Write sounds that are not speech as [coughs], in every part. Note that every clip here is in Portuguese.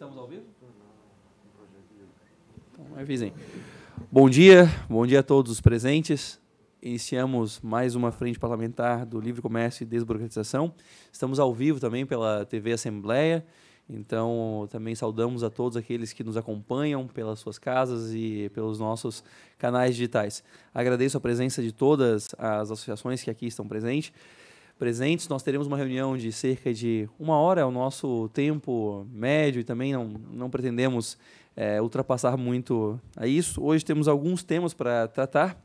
Estamos ao vivo? Bom, avisem. Bom dia, bom dia a todos os presentes. Iniciamos mais uma frente parlamentar do Livre Comércio e Desburocratização. Estamos ao vivo também pela TV Assembleia. Então, também saudamos a todos aqueles que nos acompanham pelas suas casas e pelos nossos canais digitais. Agradeço a presença de todas as associações que aqui estão presentes presentes. Nós teremos uma reunião de cerca de uma hora, é o nosso tempo médio, e também não, não pretendemos é, ultrapassar muito a isso. Hoje temos alguns temas para tratar,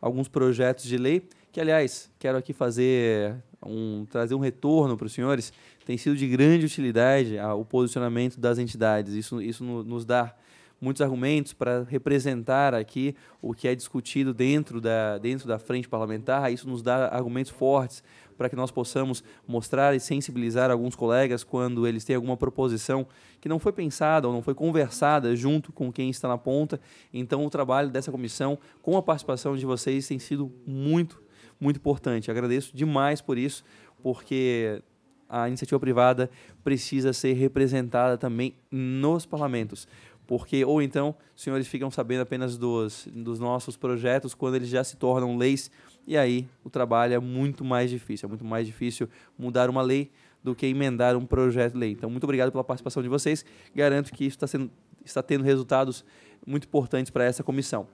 alguns projetos de lei, que, aliás, quero aqui fazer um, trazer um retorno para os senhores. Tem sido de grande utilidade a, ah, o posicionamento das entidades. Isso, isso no, nos dá muitos argumentos para representar aqui o que é discutido dentro da, dentro da frente parlamentar. Isso nos dá argumentos fortes para que nós possamos mostrar e sensibilizar alguns colegas quando eles têm alguma proposição que não foi pensada ou não foi conversada junto com quem está na ponta. Então, o trabalho dessa comissão, com a participação de vocês, tem sido muito, muito importante. Agradeço demais por isso, porque a iniciativa privada precisa ser representada também nos parlamentos porque ou então os senhores ficam sabendo apenas dos, dos nossos projetos quando eles já se tornam leis e aí o trabalho é muito mais difícil, é muito mais difícil mudar uma lei do que emendar um projeto de lei. Então, muito obrigado pela participação de vocês. Garanto que isso está, sendo, está tendo resultados muito importantes para essa comissão.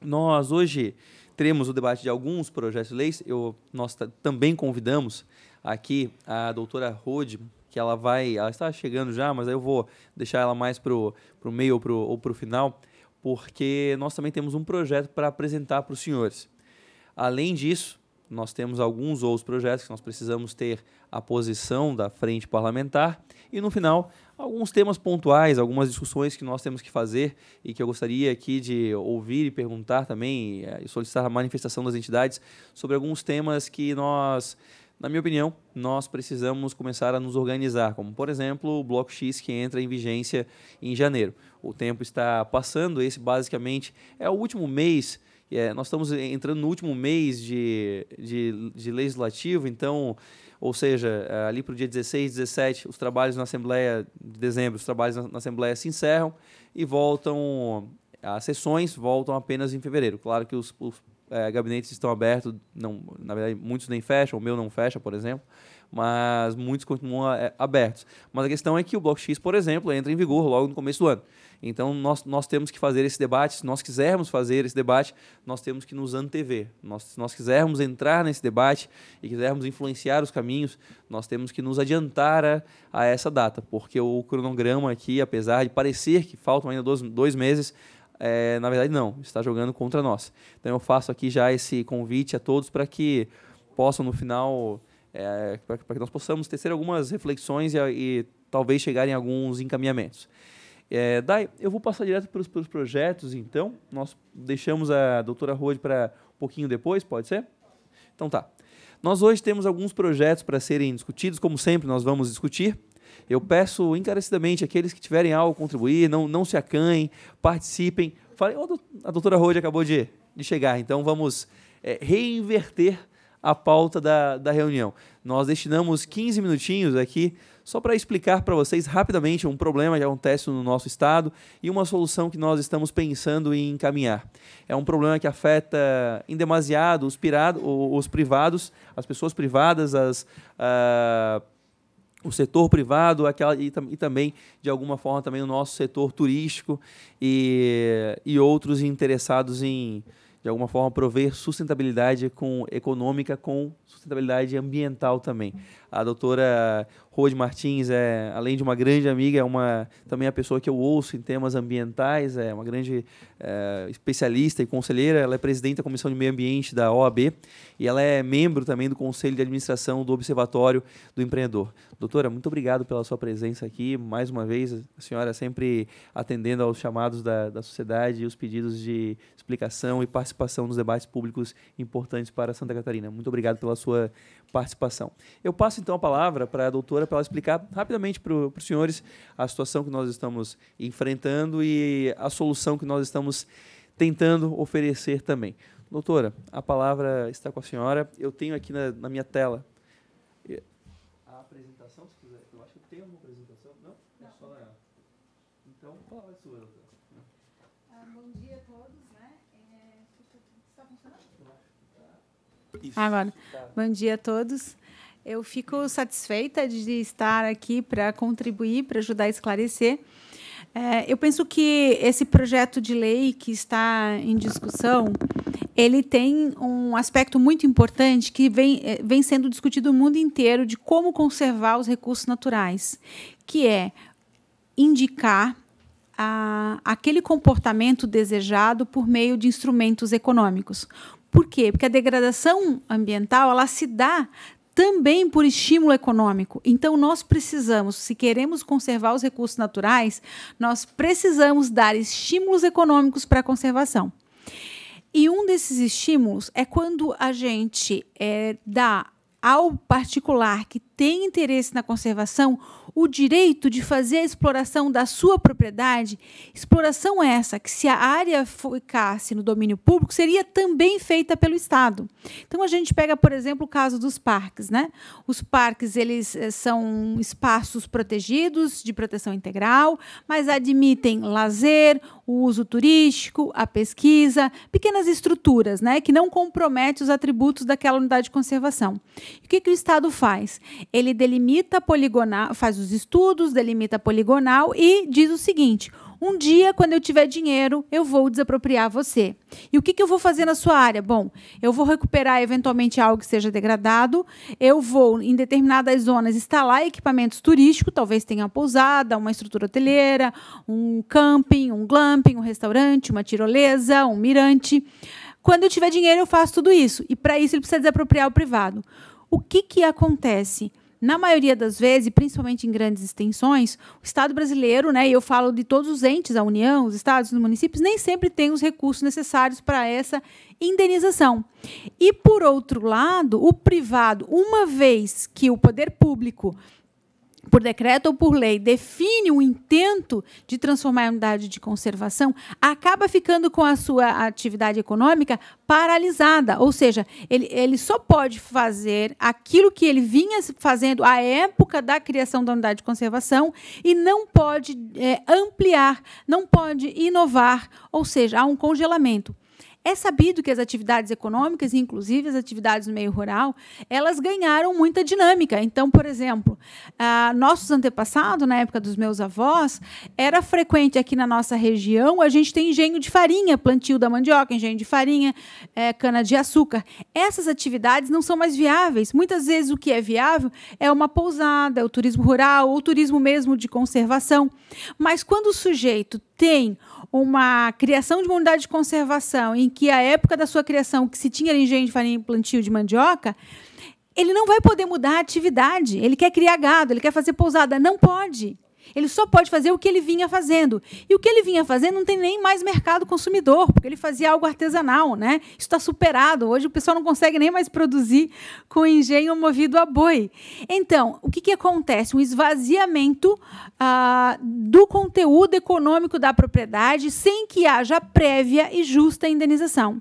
Nós hoje teremos o debate de alguns projetos de leis. Eu, nós também convidamos aqui a doutora Rode, que ela vai. Ela está chegando já, mas aí eu vou deixar ela mais pro, pro meio ou pro, ou pro final, porque nós também temos um projeto para apresentar para os senhores. Além disso, nós temos alguns outros projetos que nós precisamos ter a posição da frente parlamentar e no final alguns temas pontuais, algumas discussões que nós temos que fazer e que eu gostaria aqui de ouvir e perguntar também eh, e solicitar a manifestação das entidades sobre alguns temas que nós na minha opinião, nós precisamos começar a nos organizar, como por exemplo o Bloco X que entra em vigência em janeiro. O tempo está passando, esse basicamente é o último mês é, nós estamos entrando no último mês de, de, de legislativo, então, ou seja, é, ali para o dia 16, 17, os trabalhos na Assembleia de dezembro, os trabalhos na, na Assembleia se encerram e voltam as sessões voltam apenas em fevereiro. Claro que os, os, é, gabinetes estão abertos, não, na verdade, muitos nem fecham, o meu não fecha, por exemplo, mas muitos continuam é, abertos. Mas a questão é que o Bloco X, por exemplo, entra em vigor logo no começo do ano. Então, nós, nós temos que fazer esse debate. Se nós quisermos fazer esse debate, nós temos que nos antever. Nós, se nós quisermos entrar nesse debate e quisermos influenciar os caminhos, nós temos que nos adiantar a, a essa data, porque o cronograma aqui, apesar de parecer que faltam ainda dois, dois meses, é, na verdade, não, está jogando contra nós. Então eu faço aqui já esse convite a todos para que possam, no final, é, para que nós possamos tecer algumas reflexões e, e talvez chegarem alguns encaminhamentos. É, Dai, eu vou passar direto para os projetos, então. Nós deixamos a doutora Rode para um pouquinho depois, pode ser? Então tá. Nós hoje temos alguns projetos para serem discutidos, como sempre nós vamos discutir. Eu peço encarecidamente aqueles que tiverem algo a contribuir, não, não se acanhem, participem. Falei, oh, a doutora Rode acabou de, de chegar, então vamos é, reinverter a pauta da, da reunião. Nós destinamos 15 minutinhos aqui só para explicar para vocês rapidamente um problema que acontece no nosso estado e uma solução que nós estamos pensando em encaminhar. É um problema que afeta em demasiado os, pirado, os privados, as pessoas privadas, as. Uh, o setor privado aquela, e, e, também, de alguma forma, também o nosso setor turístico e, e outros interessados em, de alguma forma, prover sustentabilidade com, econômica com sustentabilidade ambiental também. A doutora Rod Martins é, além de uma grande amiga, é uma também a pessoa que eu ouço em temas ambientais, é uma grande é, especialista e conselheira. Ela é presidente da Comissão de Meio Ambiente da OAB e ela é membro também do Conselho de Administração do Observatório do Empreendedor. Doutora, muito obrigado pela sua presença aqui. Mais uma vez, a senhora sempre atendendo aos chamados da, da sociedade e os pedidos de explicação e participação nos debates públicos importantes para Santa Catarina. Muito obrigado pela sua participação. Eu passo então a palavra para a doutora vereadora para ela explicar rapidamente para os senhores a situação que nós estamos enfrentando e a solução que nós estamos tentando oferecer também. Doutora, a palavra está com a senhora. Eu tenho aqui na, na minha tela a apresentação, se quiser. Eu acho que tem uma apresentação. Não? Não. É só na... Então, a palavra é sua, doutora. Ah, bom dia a todos, né? É... Está funcionando? Isso. Agora. Tá. Bom dia a todos. Eu fico satisfeita de estar aqui para contribuir, para ajudar a esclarecer. É, eu penso que esse projeto de lei que está em discussão, ele tem um aspecto muito importante que vem, é, vem sendo discutido no mundo inteiro de como conservar os recursos naturais, que é indicar a, aquele comportamento desejado por meio de instrumentos econômicos. Por quê? Porque a degradação ambiental ela se dá também por estímulo econômico. Então, nós precisamos, se queremos conservar os recursos naturais, nós precisamos dar estímulos econômicos para a conservação. E um desses estímulos é quando a gente é, dá ao particular que tem interesse na conservação o direito de fazer a exploração da sua propriedade, exploração essa que, se a área ficasse no domínio público, seria também feita pelo Estado. Então, a gente pega, por exemplo, o caso dos parques. Né? Os parques eles eh, são espaços protegidos, de proteção integral, mas admitem lazer, o uso turístico, a pesquisa, pequenas estruturas né, que não comprometem os atributos daquela unidade de conservação. E o que, que o Estado faz? Ele delimita poligonal, faz os estudos, delimita poligonal e diz o seguinte: um dia, quando eu tiver dinheiro, eu vou desapropriar você. E o que, que, eu vou fazer na sua área? Bom, eu vou recuperar eventualmente algo que seja degradado, eu vou, em determinadas zonas, instalar equipamentos turísticos, talvez tenha uma pousada, uma estrutura hoteleira, um camping, um glamping, um restaurante, uma tirolesa, um mirante. Quando eu tiver dinheiro, eu faço tudo isso. E para isso, ele precisa desapropriar o privado. O que, que acontece? na maioria das vezes, principalmente em grandes extensões, o Estado brasileiro, né, e eu falo de todos os entes, a União, os estados, os municípios, nem sempre tem os recursos necessários para essa indenização. E, por outro lado, o privado, uma vez que o poder público por decreto ou por lei, define o intento de transformar a unidade de conservação, acaba ficando com a sua atividade econômica paralisada. Ou seja, ele, ele só pode fazer aquilo que ele vinha fazendo à época da criação da unidade de conservação e não pode é, ampliar, não pode inovar. Ou seja, há um congelamento. É sabido que as atividades econômicas, inclusive as atividades no meio rural, elas ganharam muita dinâmica. Então, por exemplo, ah, nossos antepassados, na época dos meus avós, era frequente aqui na nossa região a gente tem engenho de farinha, plantio da mandioca, engenho de farinha, eh, cana-de-açúcar. Essas atividades não são mais viáveis. Muitas vezes o que é viável é uma pousada, é o turismo rural ou o turismo mesmo de conservação. Mas quando o sujeito tem uma criação de uma unidade de conservação em que a época da sua criação, que se tinha engenho de farinha e plantio de mandioca, ele não vai poder mudar a atividade. Ele quer criar gado, ele quer fazer pousada. Não pode. Ele só pode fazer o que ele vinha fazendo. E o que ele vinha fazendo não tem nem mais mercado consumidor, porque ele fazia algo artesanal, né? Isso está superado. Hoje o pessoal não consegue nem mais produzir com engenho movido a boi. Então, o que, que acontece? Um esvaziamento ah, do conteúdo econômico da propriedade sem que haja prévia e justa indenização.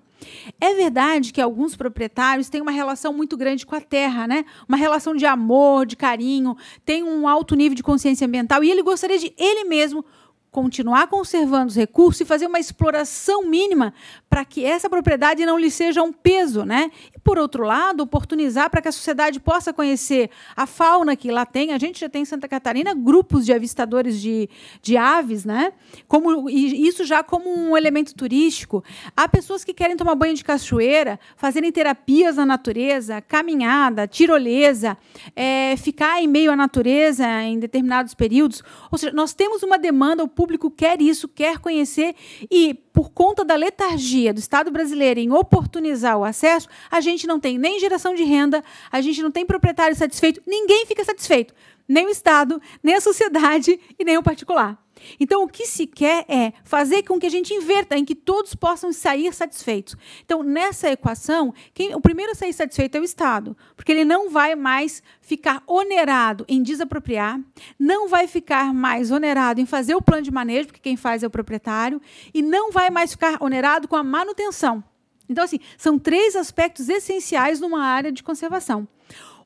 É verdade que alguns proprietários têm uma relação muito grande com a terra, né? Uma relação de amor, de carinho, tem um alto nível de consciência ambiental e ele gostaria de ele mesmo continuar conservando os recursos e fazer uma exploração mínima para que essa propriedade não lhe seja um peso, né? E, por outro lado, oportunizar para que a sociedade possa conhecer a fauna que lá tem. A gente já tem em Santa Catarina grupos de avistadores de, de aves, né? Como, e isso já como um elemento turístico. Há pessoas que querem tomar banho de cachoeira, fazerem terapias na natureza, caminhada, tirolesa, é, ficar em meio à natureza em determinados períodos. Ou seja, nós temos uma demanda, o público quer isso, quer conhecer, e por conta da letargia, dia do Estado brasileiro em oportunizar o acesso, a gente não tem nem geração de renda, a gente não tem proprietário satisfeito, ninguém fica satisfeito. Nem o Estado, nem a sociedade e nem o particular. Então, o que se quer é fazer com que a gente inverta, em que todos possam sair satisfeitos. Então, nessa equação, quem, o primeiro a sair satisfeito é o Estado, porque ele não vai mais ficar onerado em desapropriar, não vai ficar mais onerado em fazer o plano de manejo, porque quem faz é o proprietário, e não vai mais ficar onerado com a manutenção. Então, assim, são três aspectos essenciais numa área de conservação.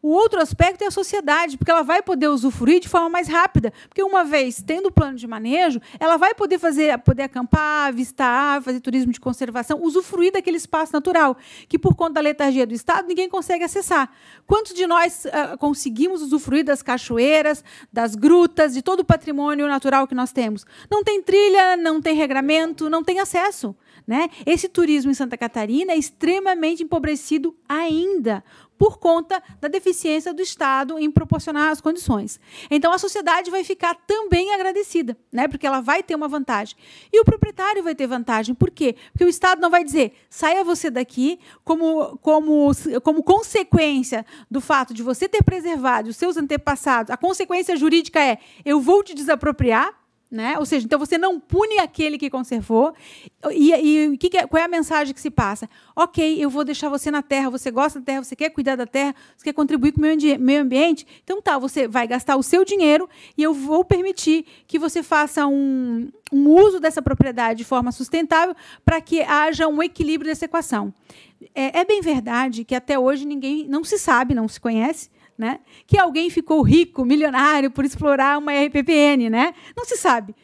O outro aspecto é a sociedade, porque ela vai poder usufruir de forma mais rápida, porque uma vez tendo o plano de manejo, ela vai poder fazer, poder acampar, visitar, fazer turismo de conservação, usufruir daquele espaço natural que por conta da letargia do Estado ninguém consegue acessar. Quantos de nós uh, conseguimos usufruir das cachoeiras, das grutas, de todo o patrimônio natural que nós temos? Não tem trilha, não tem regramento, não tem acesso. Né? Esse turismo em Santa Catarina é extremamente empobrecido ainda por conta da deficiência do Estado em proporcionar as condições. Então a sociedade vai ficar também agradecida, né? Porque ela vai ter uma vantagem. E o proprietário vai ter vantagem. Por quê? Porque o Estado não vai dizer: "Saia você daqui", como como como consequência do fato de você ter preservado os seus antepassados. A consequência jurídica é: "Eu vou te desapropriar" Né? Ou seja, então você não pune aquele que conservou. E, e que que, é, qual é a mensagem que se passa? Ok, eu vou deixar você na terra, você gosta da terra, você quer cuidar da terra, você quer contribuir com o meio, meio ambiente. Então tá, você vai gastar o seu dinheiro e eu vou permitir que você faça um, um uso dessa propriedade de forma sustentável para que haja um equilíbrio dessa equação. É, é, bem verdade que até hoje ninguém não se sabe, não se conhece né? Que alguém ficou rico, milionário, por explorar uma RPPN, né? Não se sabe.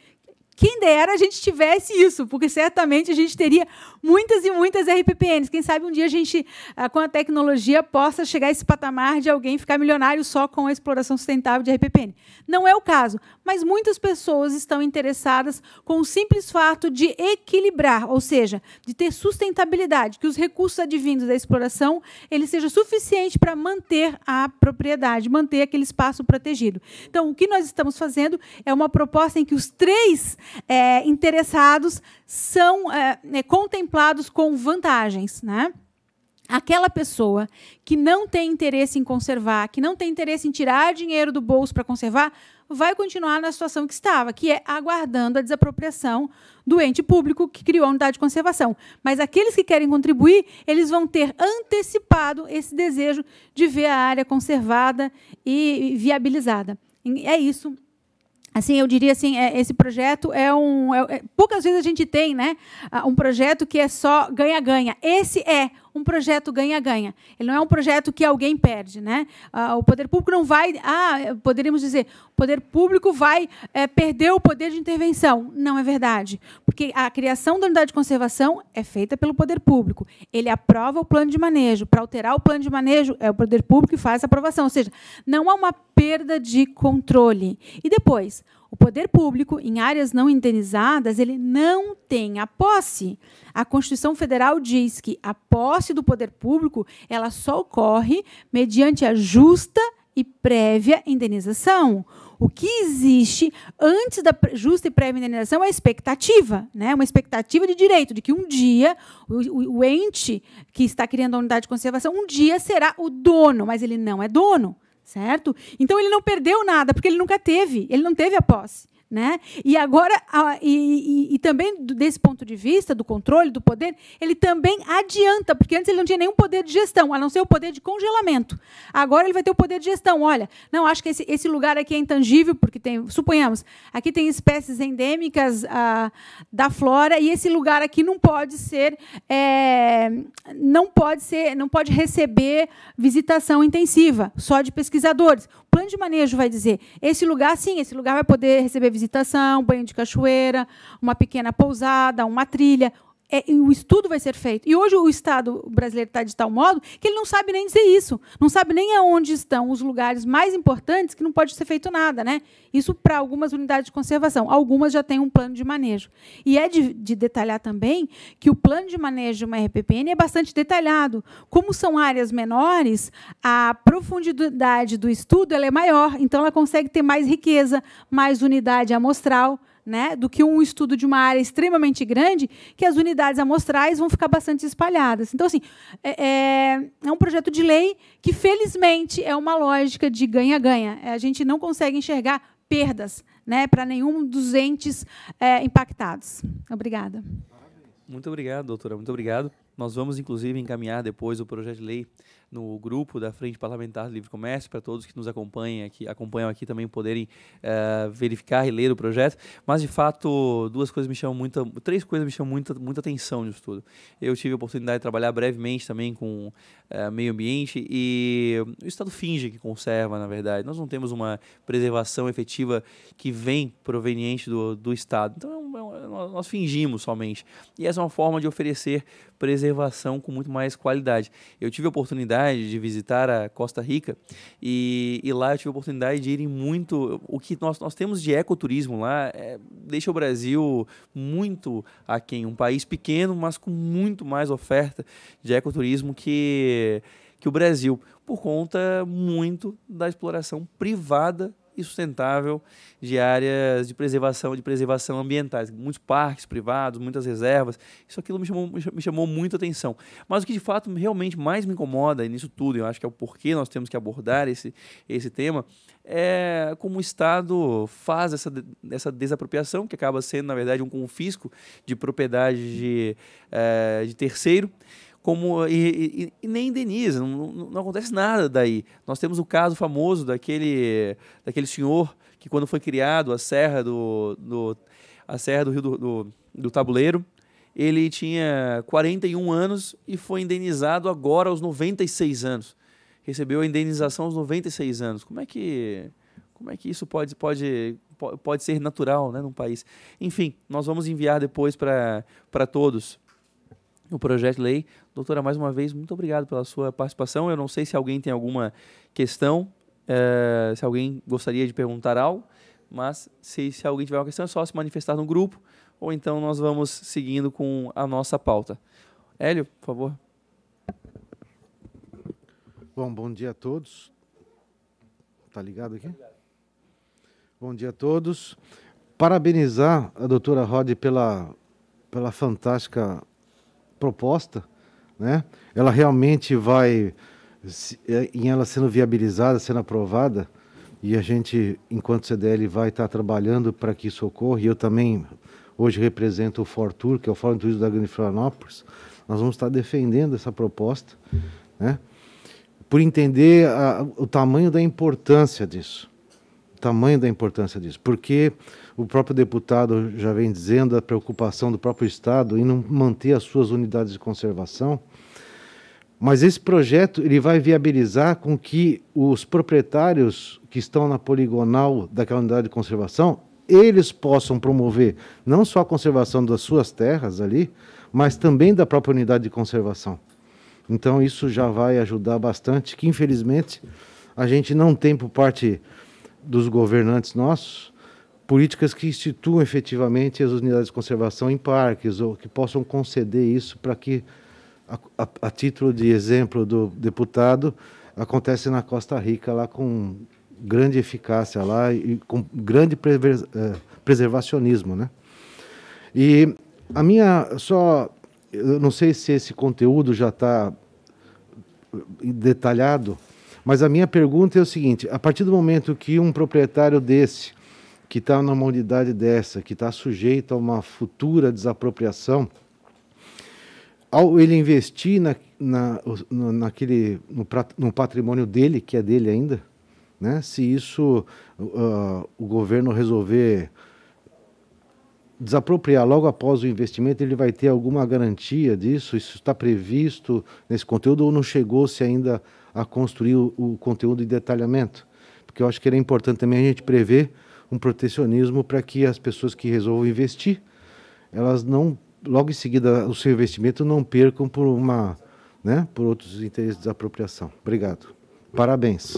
Quem dera a gente tivesse isso, porque certamente a gente teria muitas e muitas RPPNs. Quem sabe um dia a gente, ah, com a tecnologia, possa chegar a esse patamar de alguém ficar milionário só com a exploração sustentável de RPPN. Não é o caso, mas muitas pessoas estão interessadas com o simples fato de equilibrar, ou seja, de ter sustentabilidade, que os recursos advindos da exploração ele seja suficiente para manter a propriedade, manter aquele espaço protegido. Então, o que nós estamos fazendo é uma proposta em que os três é, interessados são é, é, contemplados com vantagens, né? aquela pessoa que não tem interesse em conservar, que não tem interesse em tirar dinheiro do bolso para conservar, vai continuar na situação que estava, que é aguardando a desapropriação do ente público que criou a unidade de conservação. Mas aqueles que querem contribuir, eles vão ter antecipado esse desejo de ver a área conservada e viabilizada. É isso assim eu diria assim é, esse projeto é um é, é poucas vezes a gente tem né um projeto que é só ganha ganha esse é um projeto ganha-ganha. Ele não é um projeto que alguém perde. Né? Ah, o poder público não vai. Ah, poderíamos dizer, o poder público vai é, perder o poder de intervenção. Não é verdade. Porque a criação da unidade de conservação é feita pelo poder público. Ele aprova o plano de manejo. Para alterar o plano de manejo, é o poder público que faz a aprovação. Ou seja, não há uma perda de controle. E depois, o poder público, em áreas não indenizadas, ele não tem a posse. A Constituição Federal diz que a posse do poder público ela só ocorre mediante a justa e prévia indenização. O que existe antes da justa e prévia indenização é a expectativa, né? uma expectativa de direito, de que um dia o, o ente que está criando a unidade de conservação, um dia será o dono, mas ele não é dono certo? Então ele não perdeu nada, porque ele nunca teve, ele não teve a posse. Né? E agora, e, e, e, também desse ponto de vista do controle, do poder, ele também adianta, porque antes ele não tinha nenhum poder de gestão, a não ser o poder de congelamento. Agora ele vai ter o poder de gestão. Olha, não, acho que esse, esse lugar aqui é intangível, porque tem, suponhamos, aqui tem espécies endêmicas ah, da flora, e esse lugar aqui não pode ser, é, não pode ser, não pode receber visitação intensiva, só de pesquisadores. O plano de manejo vai dizer, esse lugar sim, esse lugar vai poder receber visitação visitação, banho de cachoeira, uma pequena pousada, uma trilha, é, o estudo vai ser feito. E hoje o Estado brasileiro está de tal modo que ele não sabe nem dizer isso, não sabe nem aonde estão os lugares mais importantes que não pode ser feito nada. Né? Isso para algumas unidades de conservação. Algumas já têm um plano de manejo. E é de, de detalhar também que o plano de manejo de uma RPPN é bastante detalhado. Como são áreas menores, a profundidade do estudo ela é maior, então ela consegue ter mais riqueza, mais unidade amostral né, do que um estudo de uma área extremamente grande, que as unidades amostrais vão ficar bastante espalhadas. Então, assim, é, é, é um projeto de lei que, felizmente, é uma lógica de ganha-ganha. É, a gente não consegue enxergar perdas né, para nenhum dos entes é, impactados. Obrigada. Muito obrigado, doutora. Muito obrigado. Nós vamos, inclusive, encaminhar depois o projeto de lei no grupo da Frente Parlamentar do Livre Comércio, para todos que nos acompanham aqui, acompanham aqui também poderem uh, verificar e ler o projeto. Mas, de fato, duas coisas me chamam muita, três coisas me chamam muita, muita atenção nisso tudo. Eu tive a oportunidade de trabalhar brevemente também com uh, meio ambiente e o Estado finge que conserva, na verdade. Nós não temos uma preservação efetiva que vem proveniente do, do Estado. Então, é é é nós fingimos somente. E essa é uma forma de oferecer preservação com muito mais qualidade. Eu tive a oportunidade oportunidade de visitar a Costa Rica e, e lá eu tive a oportunidade de ir em muito. O que nós, nós temos de ecoturismo lá é, deixa o Brasil muito aquém. Um país pequeno, mas com muito mais oferta de ecoturismo que, que o Brasil, por conta muito da exploração privada e sustentável de áreas de preservação, de preservação ambientais, muitos parques privados, muitas reservas. Isso aquilo me chamou, me chamou muita atenção. Mas o que de fato realmente mais me incomoda nisso tudo, eu acho que é o porquê nós temos que abordar esse, esse tema, é como o Estado faz essa, essa desapropriação, que acaba sendo, na verdade, um confisco de propriedade de, é, de terceiro como e, e, e nem indeniza, não, não, acontece nada daí. Nós temos o caso famoso daquele, daquele senhor que quando foi criado a serra do, do a serra do Rio do, do, do Tabuleiro, ele tinha 41 anos e foi indenizado agora aos 96 anos. Recebeu a indenização aos 96 anos. Como é que como é que isso pode pode pode ser natural, né, num país? Enfim, nós vamos enviar depois para para todos o projeto de lei Doutora, mais uma vez, muito obrigado pela sua participação. Eu não sei se alguém tem alguma questão, é, se alguém gostaria de perguntar algo, mas se, se alguém tiver uma questão, é só se manifestar no grupo, ou então nós vamos seguindo com a nossa pauta. Hélio, por favor. Bom, bom dia a todos. Está ligado aqui? Bom dia a todos. Parabenizar a doutora Rod pela, pela fantástica proposta né? Ela realmente vai, é, em ela sendo viabilizada, sendo aprovada, e a gente, enquanto CDL, vai estar trabalhando para que isso ocorra, e eu também hoje represento o Fortur, que é o Fórum de Turismo da Grande Florianópolis, nós vamos estar defendendo essa proposta, né? por entender a, o tamanho da importância disso. O tamanho da importância disso. Porque o próprio deputado já vem dizendo a preocupação do próprio Estado em não manter as suas unidades de conservação, mas esse projeto ele vai viabilizar com que os proprietários que estão na poligonal daquela unidade de conservação, eles possam promover não só a conservação das suas terras ali, mas também da própria unidade de conservação. Então isso já vai ajudar bastante, que infelizmente a gente não tem por parte dos governantes nossos políticas que instituam efetivamente as unidades de conservação em parques ou que possam conceder isso para que a, a, a título de exemplo do deputado, acontece na Costa Rica, lá com grande eficácia lá e com grande é, preservacionismo, né? E a minha só, eu não sei se esse conteúdo já está detalhado, mas a minha pergunta é o seguinte: a partir do momento que um proprietário desse, que está numa unidade dessa, que está sujeito a uma futura desapropriação, ao ele investir na, na, no, naquele, no, no, patrimônio dele, que é dele ainda, né? se isso uh, o governo resolver desapropriar logo após o investimento, ele vai ter alguma garantia disso? Isso está previsto nesse conteúdo ou não chegou-se ainda a construir o, o conteúdo de detalhamento? Porque eu acho que era é importante também a gente prever um protecionismo para que as pessoas que resolvam investir, elas não logo em seguida o seu investimento não percam por uma, né, por outros interesses de apropriação. Obrigado. Parabéns.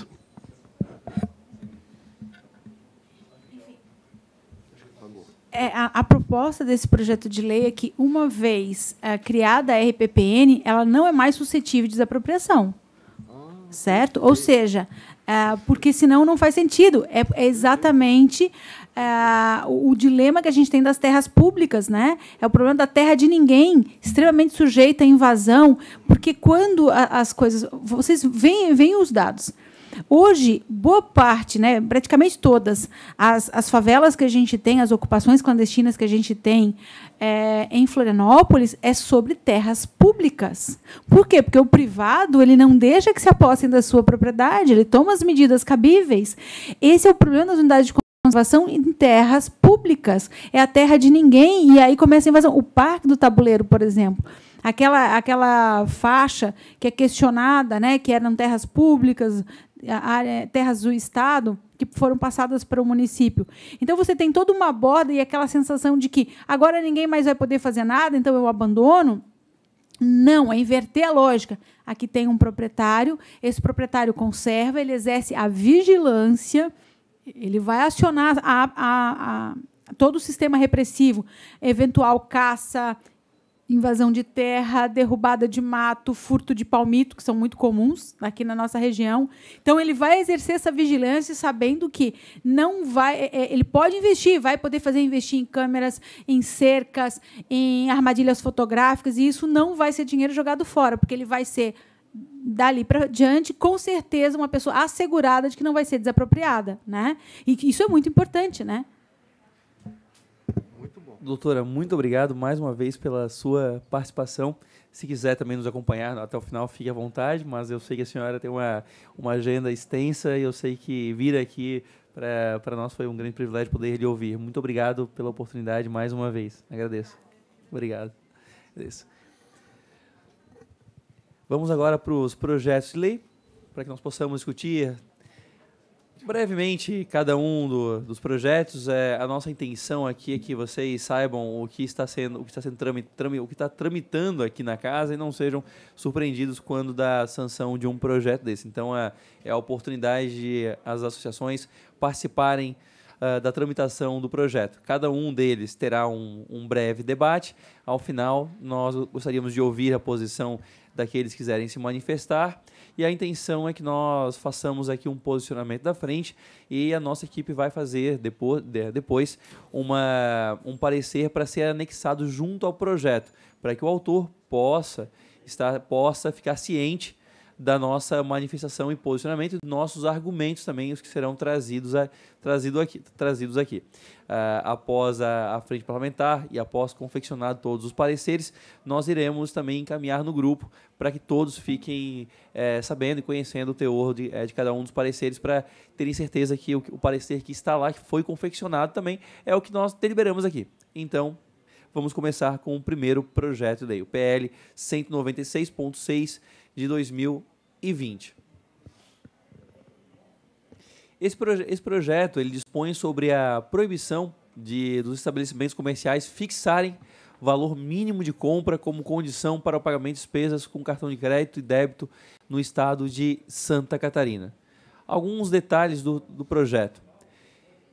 É, a, a, proposta desse projeto de lei é que, uma vez é, criada a RPPN, ela não é mais suscetível de desapropriação. Ah, certo? Ou seja, é, porque senão não faz sentido. É, é exatamente é, o, o, dilema que a gente tem das terras públicas, né? É o problema da terra de ninguém, extremamente sujeita à invasão, porque quando a, as coisas. Vocês veem, veem os dados. Hoje, boa parte, né, praticamente todas, as, as favelas que a gente tem, as ocupações clandestinas que a gente tem é, em Florianópolis, é sobre terras públicas. Por quê? Porque o privado ele não deixa que se apossem da sua propriedade, ele toma as medidas cabíveis. Esse é o problema das unidades de conservação em terras públicas. É a terra de ninguém, e aí começa a invasão. O Parque do Tabuleiro, por exemplo aquela, aquela faixa que é questionada, né, que eram terras públicas, área, terras do Estado que foram passadas para o município. Então, você tem toda uma borda e aquela sensação de que agora ninguém mais vai poder fazer nada, então eu abandono. Não, é inverter a lógica. Aqui tem um proprietário, esse proprietário conserva, ele exerce a vigilância, ele vai acionar a, a, a todo o sistema repressivo, eventual caça, invasão de terra, derrubada de mato, furto de palmito, que são muito comuns aqui na nossa região. Então ele vai exercer essa vigilância sabendo que não vai, é, é, ele pode investir, vai poder fazer investir em câmeras, em cercas, em armadilhas fotográficas e isso não vai ser dinheiro jogado fora, porque ele vai ser dali para diante, com certeza uma pessoa assegurada de que não vai ser desapropriada, né? E isso é muito importante, né? doutora, muito obrigado mais uma vez pela sua participação. Se quiser também nos acompanhar até o final, fique à vontade, mas eu sei que a senhora tem uma, uma agenda extensa e eu sei que vir aqui para nós foi um grande privilégio poder lhe ouvir. Muito obrigado pela oportunidade mais uma vez. Agradeço. Obrigado. Agradeço. Vamos agora para os projetos de lei, para que nós possamos discutir Brevemente, cada um do, dos projetos, é, a nossa intenção aqui é que vocês saibam o que está sendo, o que está sendo tramit, o que está tramitando aqui na casa e não sejam surpreendidos quando da sanção de um projeto desse. Então, é, é a oportunidade de as associações participarem uh, da tramitação do projeto. Cada um deles terá um, um breve debate. Ao final, nós gostaríamos de ouvir a posição daqueles que quiserem se manifestar. E a intenção é que nós façamos aqui um posicionamento da frente e a nossa equipe vai fazer depois, depois uma, um parecer para ser anexado junto ao projeto, para que o autor possa, estar, possa ficar ciente da nossa manifestação e posicionamento, dos nossos argumentos também, os que serão trazidos, a, trazido aqui, trazidos aqui. Uh, após a, a, frente parlamentar e após confeccionar todos os pareceres, nós iremos também encaminhar no grupo para que todos fiquem é, sabendo e conhecendo o teor de, é, de cada um dos pareceres, para terem certeza que o, o parecer que está lá, que foi confeccionado também, é o que nós deliberamos aqui. Então, vamos começar com o primeiro projeto daí, o PL 196.6 de 2000 2020. Esse, proje esse projeto ele dispõe sobre a proibição de, dos estabelecimentos comerciais fixarem valor mínimo de compra como condição para o pagamento de despesas com cartão de crédito e débito no estado de Santa Catarina. Alguns detalhes do, do projeto.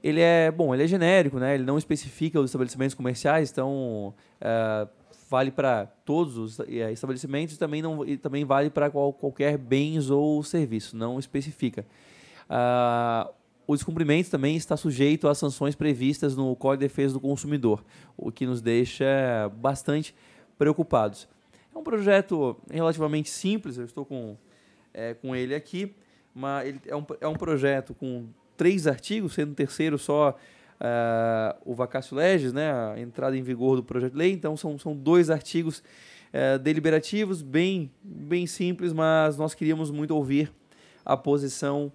Ele é, bom, ele é genérico, né? ele não especifica os estabelecimentos comerciais, então uh, vale para todos os eh, estabelecimentos e também, não, e também vale para qual, qualquer bens ou serviço, não especifica. Ah, o descumprimento também está sujeito às sanções previstas no Código de Defesa do Consumidor, o que nos deixa bastante preocupados. É um projeto relativamente simples, eu estou com, é, com ele aqui, mas ele é, um, é um projeto com três artigos, sendo o terceiro só uh, o vacácio legis, né, a entrada em vigor do projeto de lei. Então, são, são dois artigos uh, deliberativos, bem, bem simples, mas nós queríamos muito ouvir a posição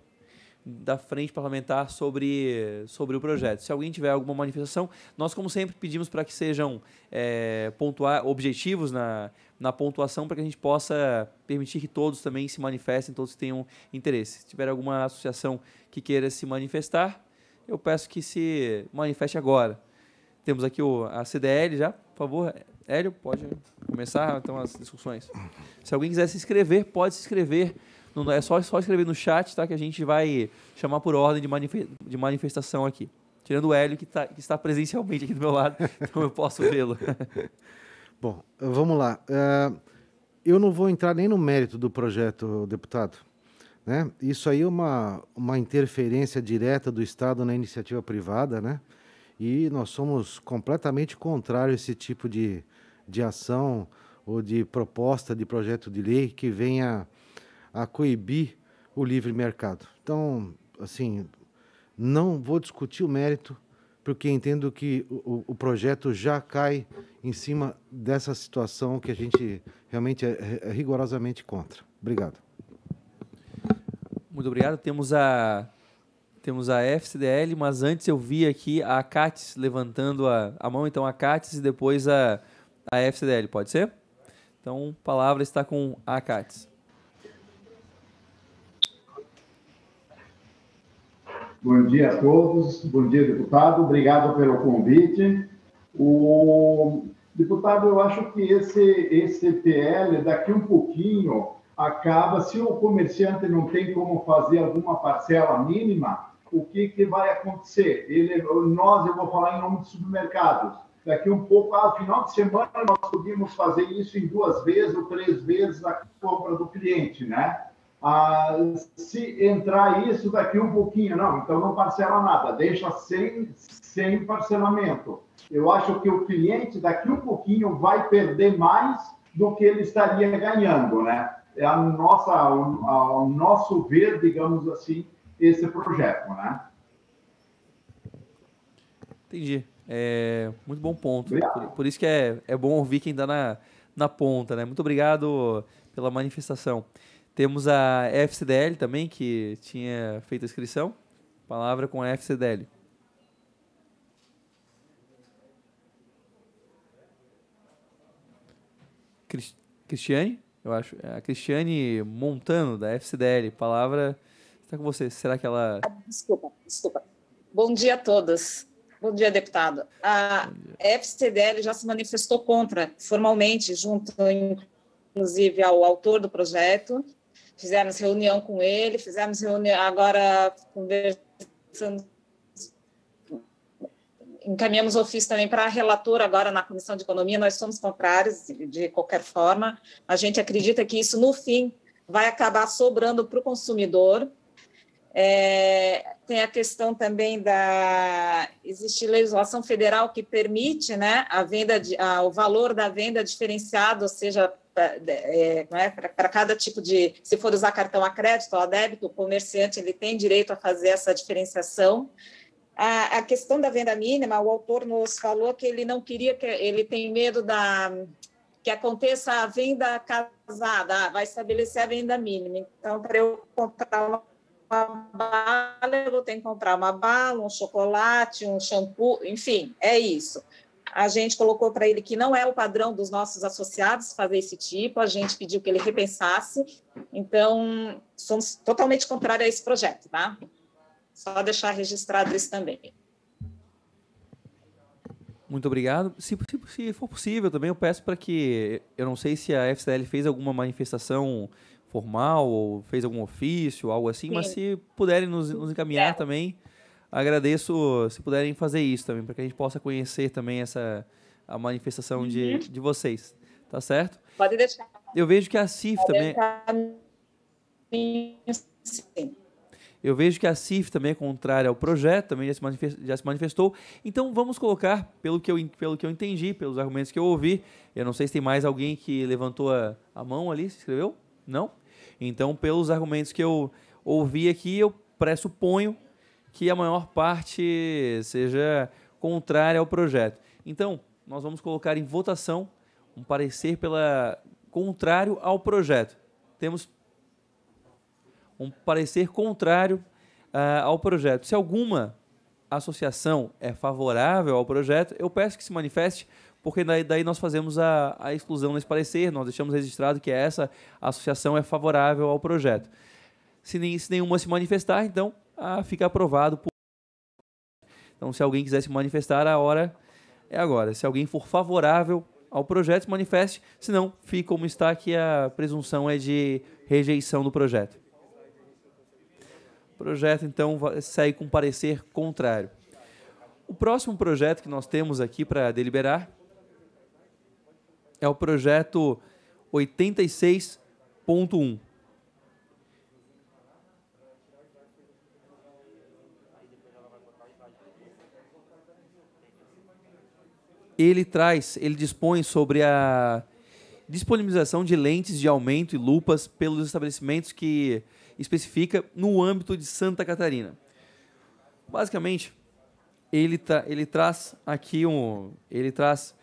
da frente parlamentar sobre, sobre o projeto. Se alguém tiver alguma manifestação, nós, como sempre, pedimos para que sejam é, eh, pontuar, objetivos na, na pontuação para que a gente possa permitir que todos também se manifestem, todos tenham interesse. Se tiver alguma associação que queira se manifestar, eu peço que se manifeste agora. Temos aqui o, a CDL já, por favor. Hélio, pode começar então as discussões. Se alguém quiser se inscrever, pode se inscrever. Não, é só, só escrever no chat, tá? Que a gente vai chamar por ordem de, manife de manifestação aqui. Tirando o Hélio, que, tá, que está presencialmente aqui do meu lado, [laughs] então eu posso vê-lo. [laughs] Bom, vamos lá. Uh, eu não vou entrar nem no mérito do projeto, deputado, né? Isso aí é uma, uma interferência direta do Estado na iniciativa privada, né? e nós somos completamente contrários a esse tipo de, de ação ou de proposta de projeto de lei que venha a coibir o livre mercado. Então, assim, não vou discutir o mérito, porque entendo que o, o projeto já cai em cima dessa situação que a gente realmente é, é rigorosamente contra. Obrigado muito obrigado. Temos a temos a FCDL, mas antes eu vi aqui a Cates levantando a, a mão, então a Cates e depois a, a FCDL, pode ser? Então, palavra está com a Cates. Bom dia a todos, bom dia, deputado, obrigado pelo convite. O deputado, eu acho que esse, esse PL, daqui um pouquinho, acaba, se o comerciante não tem como fazer alguma parcela mínima, o que, que vai acontecer? Ele, nós, eu vou falar em nome de supermercados, daqui um pouco, ao ah, final de semana nós podíamos fazer isso em duas vezes ou três vezes a compra do cliente, né? Ah, se entrar isso daqui um pouquinho, não, então não parcela nada, deixa sem, sem parcelamento. Eu acho que o cliente daqui um pouquinho vai perder mais do que ele estaria ganhando, né? é a nossa, ao nosso ver, digamos assim, esse projeto, né? Entendi. É, muito bom ponto. Por, por, isso que é, é bom ouvir quem está na, na ponta, né? Muito obrigado pela manifestação. Temos a FCDL também, que tinha feito a inscrição. Palavra com a FCDL. Cristiane? eu acho. É, a Cristiane Montano, da FCDL. Palavra está com você. Será que ela. Ah, desculpa, desculpa. Bom dia a todos. Bom dia, deputado. A dia. FCDL já se manifestou contra, formalmente, junto, inclusive, ao autor do projeto. Fizemos reunião com ele, fizemos reunião agora conversando encaminhamos ofício também para a relatora agora na Comissão de Economia, nós somos contrários de qualquer forma, a gente acredita que isso, no fim, vai acabar sobrando para o consumidor. É, tem a questão também da... existe legislação federal que permite né, a venda de, a, o valor da venda diferenciado, ou seja, para é, é cada tipo de, se for usar cartão a crédito ou a débito, o comerciante ele tem direito a fazer essa diferenciação. A, a, questão da venda mínima, o autor nos falou que ele não queria que ele tem medo da que aconteça a venda casada, ah, vai estabelecer a venda mínima. Então, para eu comprar uma, uma bala, eu vou ter que comprar uma bala, um chocolate, um shampoo, enfim, é isso. A gente colocou para ele que não é o padrão dos nossos associados fazer esse tipo, a gente pediu que ele repensasse. Então, somos totalmente contrários a esse projeto, tá? Só deixar registrado isso também. Muito obrigado. Se, se, for possível também, eu peço para que. Eu não sei se a FCL fez alguma manifestação formal ou fez algum ofício, algo assim, Sim. mas se puderem nos, nos encaminhar é. também, agradeço se puderem fazer isso também, para que a gente possa conhecer também essa a manifestação uhum. de, de vocês. Tá certo? Pode deixar. Eu vejo que a CIF Pode também. Deixar... Sim. Eu vejo que a CIF também é contrária ao projeto, também já se, já se, manifestou. Então vamos colocar, pelo que, eu, pelo que eu entendi, pelos argumentos que eu ouvi, eu não sei se tem mais alguém que levantou a, a mão ali, se inscreveu? Não? Então, pelos argumentos que eu ouvi aqui, eu pressuponho que a maior parte seja contrária ao projeto. Então, nós vamos colocar em votação um parecer pela contrário ao projeto. Temos um parecer contrário uh, ao projeto. Se alguma associação é favorável ao projeto, eu peço que se manifeste, porque daí, daí nós fazemos a, a exclusão nesse parecer, nós deixamos registrado que essa associação é favorável ao projeto. Se, nem, se nenhuma se manifestar, então ah, fica aprovado. Por... Então, se alguém quiser se manifestar, a hora é agora. Se alguém for favorável ao projeto, se manifeste, senão fica como está que a presunção é de rejeição do projeto. O projeto, então, sai com parecer contrário. O próximo projeto que nós temos aqui para deliberar é o projeto 86.1. Ele traz, ele dispõe sobre a disponibilização de lentes de aumento e lupas pelos estabelecimentos que especifica no âmbito de Santa Catarina. Basicamente, ele, tra ele traz aqui um. Ele traz.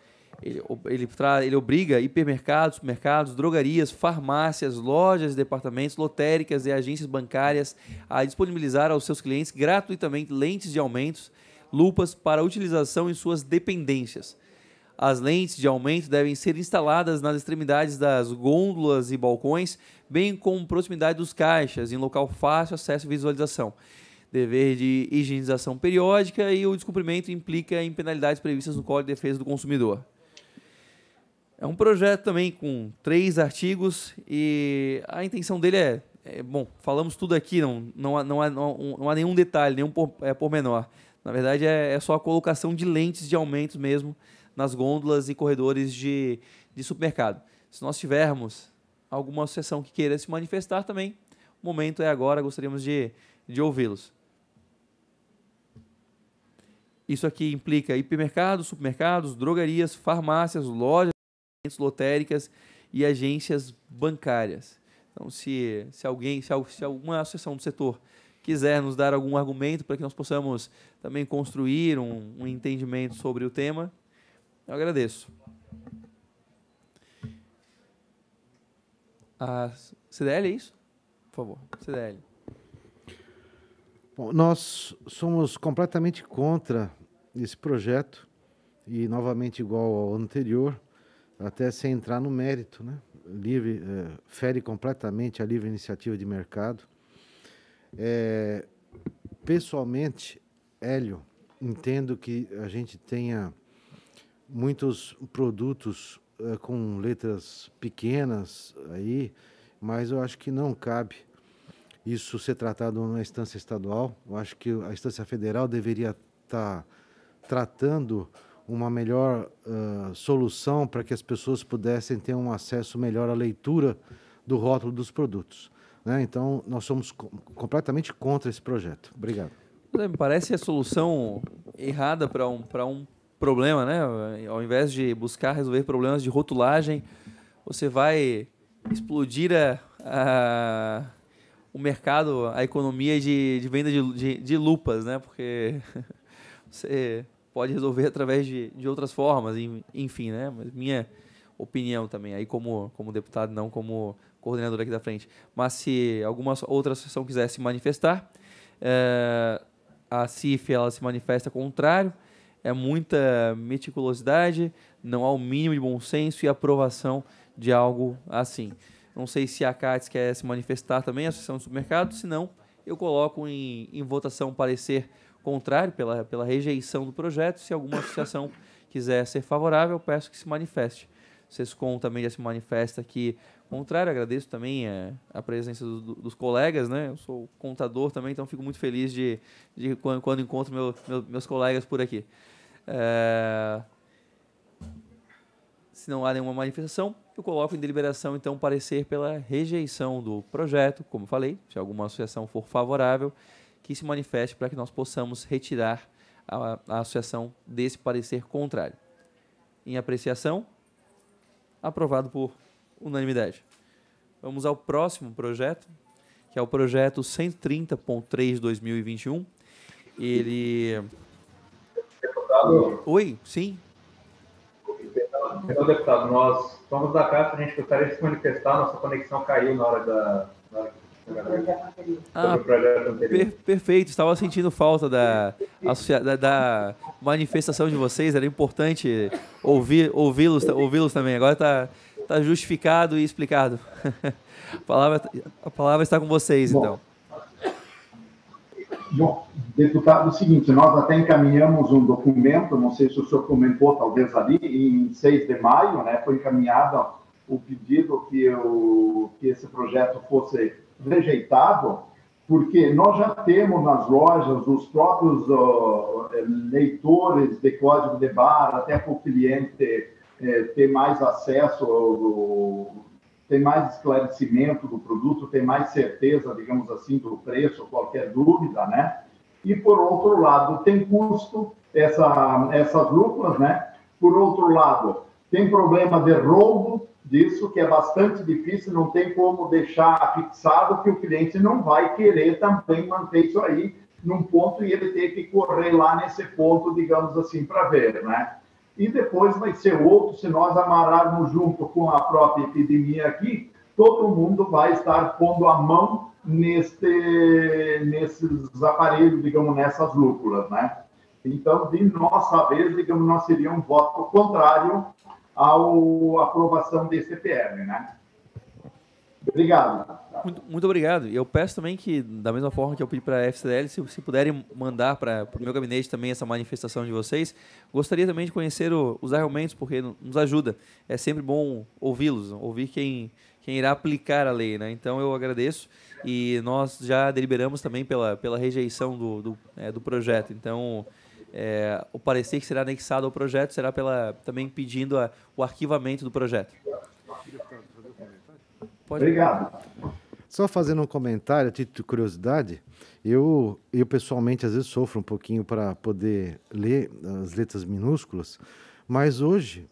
Ele, ele, tra ele obriga hipermercados, mercados, drogarias, farmácias, lojas, departamentos, lotéricas e agências bancárias a disponibilizar aos seus clientes gratuitamente lentes de aumentos, lupas para utilização em suas dependências. As lentes de aumento devem ser instaladas nas extremidades das gôndolas e balcões, bem como proximidade dos caixas, em local fácil acesso e visualização. Dever de higienização periódica e o descumprimento implica em penalidades previstas no Código de Defesa do Consumidor. É um projeto também com três artigos e a intenção dele é, é bom, falamos tudo aqui, não, não, há, não, há, não, não há nenhum detalhe, nenhum por, é, pormenor. Na verdade, é, é só a colocação de lentes de aumentos mesmo nas gôndolas e corredores de, de supermercado. Se nós tivermos alguma associação que queira se manifestar também, o momento é agora, gostaríamos de, de ouvi-los. Isso aqui implica hipermercados, supermercados, drogarias, farmácias, lojas, lotéricas e agências bancárias. Então, se, se alguém, se, se alguma associação do setor quiser nos dar algum argumento para que nós possamos também construir um, um entendimento sobre o tema, eu agradeço. A CDL é isso? Por favor, CDL. Bom, nós somos completamente contra esse projeto e novamente igual ao anterior, até sem entrar no mérito, né? Livre, é, fere completamente a livre iniciativa de mercado. É, pessoalmente, Hélio, entendo que a gente tenha muitos produtos eh, com letras pequenas aí, mas eu acho que não cabe isso ser tratado numa instância estadual. Eu acho que a instância federal deveria estar tá tratando uma melhor uh, solução para que as pessoas pudessem ter um acesso melhor à leitura do rótulo dos produtos. Né? Então, nós somos completamente contra esse projeto. Obrigado. Me parece a solução errada para um, um problema, né? Ao invés de buscar resolver problemas de rotulagem, você vai explodir a, a o mercado, a economia de, de venda de, de, de lupas, né? Porque [laughs] você pode resolver através de, de outras formas, enfim, né? Mas minha opinião também, aí como, como deputado, não como coordenador aqui da frente. Mas se alguma outra associação quiser se manifestar, é, a CIF ela se manifesta contrário, é muita meticulosidade, não há o mínimo de bom senso e aprovação de algo assim. Não sei se a CATES quer se manifestar também, a Associação do Supermercados, se não, eu coloco em, em votação parecer contrário pela, pela rejeição do projeto. Se alguma associação quiser ser favorável, peço que se manifeste. Vocês contam também já se manifesta aqui contrário. Agradeço também a, eh, a presença do, do, dos colegas, né? Eu sou contador também, então fico muito feliz de, de quando, quando encontro meu, meu, meus colegas por aqui. É... Se não há nenhuma manifestação, eu coloco em deliberação, então, parecer pela rejeição do projeto, como falei, se alguma associação for favorável, que se manifeste para que nós possamos retirar a, a associação desse parecer contrário. Em apreciação, aprovado por unanimidade. Vamos ao próximo projeto, que é o projeto 130.3 2021. Ele Deputado. Oi, sim. Então, deputado, nós somos da casa, a gente gostaria de se manifestar, nossa conexão caiu na hora da. Na hora que... Ah, per perfeito, estava sentindo falta da, da, da, manifestação de vocês, era importante ouvir, ouvi-los, ouvi-los também. Agora está tá justificado e explicado. [laughs] A palavra, a palavra está com vocês, Bom. então. Bom, deputado, é o seguinte, nós até encaminhamos um documento, não sei se o senhor comentou, talvez ali, em 6 de maio, né, foi encaminhado o pedido que, eu, que esse projeto fosse rejeitado, porque nós já temos nas lojas os próprios uh, leitores de código de barra, até para o cliente uh, ter mais acesso ao, tem mais esclarecimento do produto, tem mais certeza, digamos assim, do preço, qualquer dúvida, né? E por outro lado, tem custo essa, essas lúpulas, né? Por outro lado, tem problema de roubo disso, que é bastante difícil, não tem como deixar fixado que o cliente não vai querer também manter isso aí num ponto e ele ter que correr lá nesse ponto, digamos assim, para ver, né? e depois vai ser outro. Se nós amarrarmos junto com a própria epidemia aqui, todo mundo vai estar pondo a mão neste, nesses aparelhos, digamos, nessas lúpulas, né? Então, de nossa vez, digamos, nós seria um voto contrário à aprovação desse PM, né? Obrigado. Muito, muito, obrigado. Eu peço também que, da mesma forma que eu pedi para a FCDL, se, se puderem mandar para o meu gabinete também essa manifestação de vocês, gostaria também de conhecer o, os argumentos, porque nos ajuda. É sempre bom ouvi-los, ouvir quem, quem irá aplicar a lei. Né? Então, eu agradeço. E nós já deliberamos também pela, pela rejeição do, do, é, do projeto. Então, é, o parecer que será anexado ao projeto será pela, também pedindo a, o arquivamento do projeto. Pode Obrigado. Só fazendo um comentário, a título de curiosidade, eu, eu pessoalmente às vezes sofro um pouquinho para poder ler as letras minúsculas, mas hoje,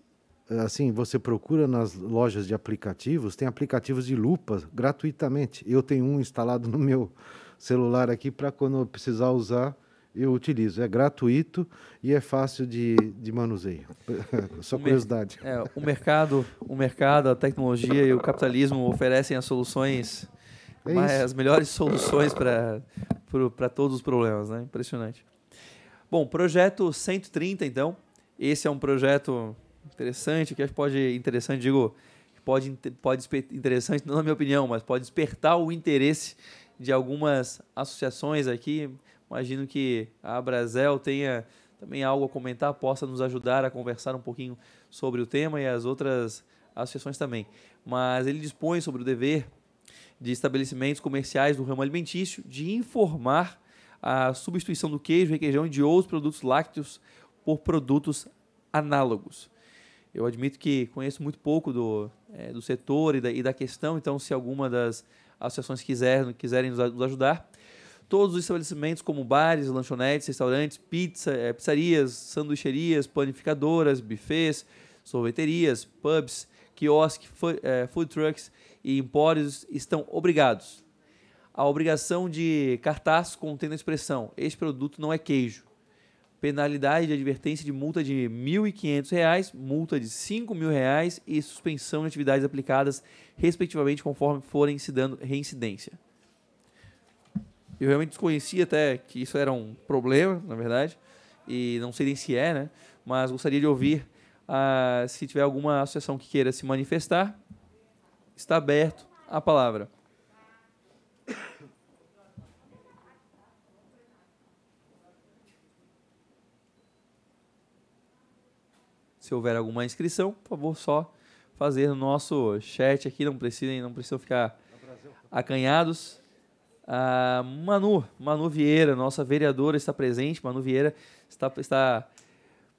assim, você procura nas lojas de aplicativos, tem aplicativos de lupa gratuitamente. Eu tenho um instalado no meu celular aqui para quando eu precisar usar, eu utilizo. É gratuito e é fácil de, de manuseio. [laughs] Só curiosidade. É, o mercado, o mercado, a tecnologia e o capitalismo oferecem as soluções, é as melhores soluções para todos os problemas, né? Impressionante. Bom, projeto 130, então. Esse é um projeto interessante, que acho que pode interessante, digo, pode pode interessante não na minha opinião, mas pode despertar o interesse de algumas associações aqui Imagino que a Brasel tenha também algo a comentar, possa nos ajudar a conversar um pouquinho sobre o tema e as outras associações também. Mas ele dispõe sobre o dever de estabelecimentos comerciais do ramo alimentício de informar a substituição do queijo, requeijão e de outros produtos lácteos por produtos análogos. Eu admito que conheço muito pouco do, é, do setor e da, e da, questão, então se alguma das associações quiser, quiserem nos ajudar, todos os estabelecimentos como bares, lanchonetes, restaurantes, pizza, é, pizzarias, sanduicherias, panificadoras, bufês, sorveterias, pubs, quiosques, é, eh, food trucks e empórios estão obrigados. A obrigação de cartaz contendo a expressão este produto não é queijo. Penalidade de advertência de multa de R$ 1.500, multa de R$ 5.000 e suspensão de atividades aplicadas, respectivamente, conforme forem se dando reincidência. Eu realmente desconhecia até que isso era um problema, na verdade, e não sei nem se é, né? Mas gostaria de ouvir ah, se tiver alguma associação que queira se manifestar, está aberto a palavra. Se houver alguma inscrição, por favor, só fazer no nosso chat aqui, não precisem, não precisam ficar tá? acanhados. A ah, Manu, Manu Vieira, nossa vereadora, está presente. Manu Vieira está, está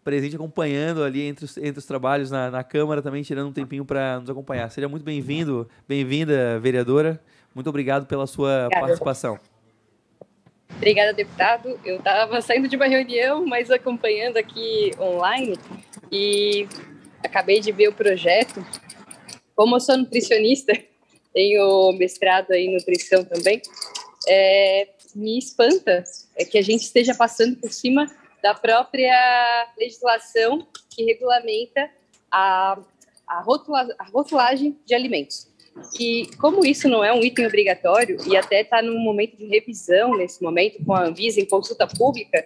presente acompanhando ali entre os, entre os trabalhos na, na Câmara, também tirando um tempinho para nos acompanhar. Seja muito bem-vindo, bem-vinda, vereadora. Muito obrigado pela sua Obrigada. participação. Obrigada, deputado. Eu estava saindo de uma reunião, mas acompanhando aqui online e acabei de ver o projeto. Como eu sou nutricionista, [laughs] tenho mestrado em nutrição também, é, me espanta é que a gente esteja passando por cima da própria legislação que regulamenta a, a, rotula, a rotulagem de alimentos. E como isso não é um item obrigatório e até está num momento de revisão nesse momento com a Anvisa em consulta pública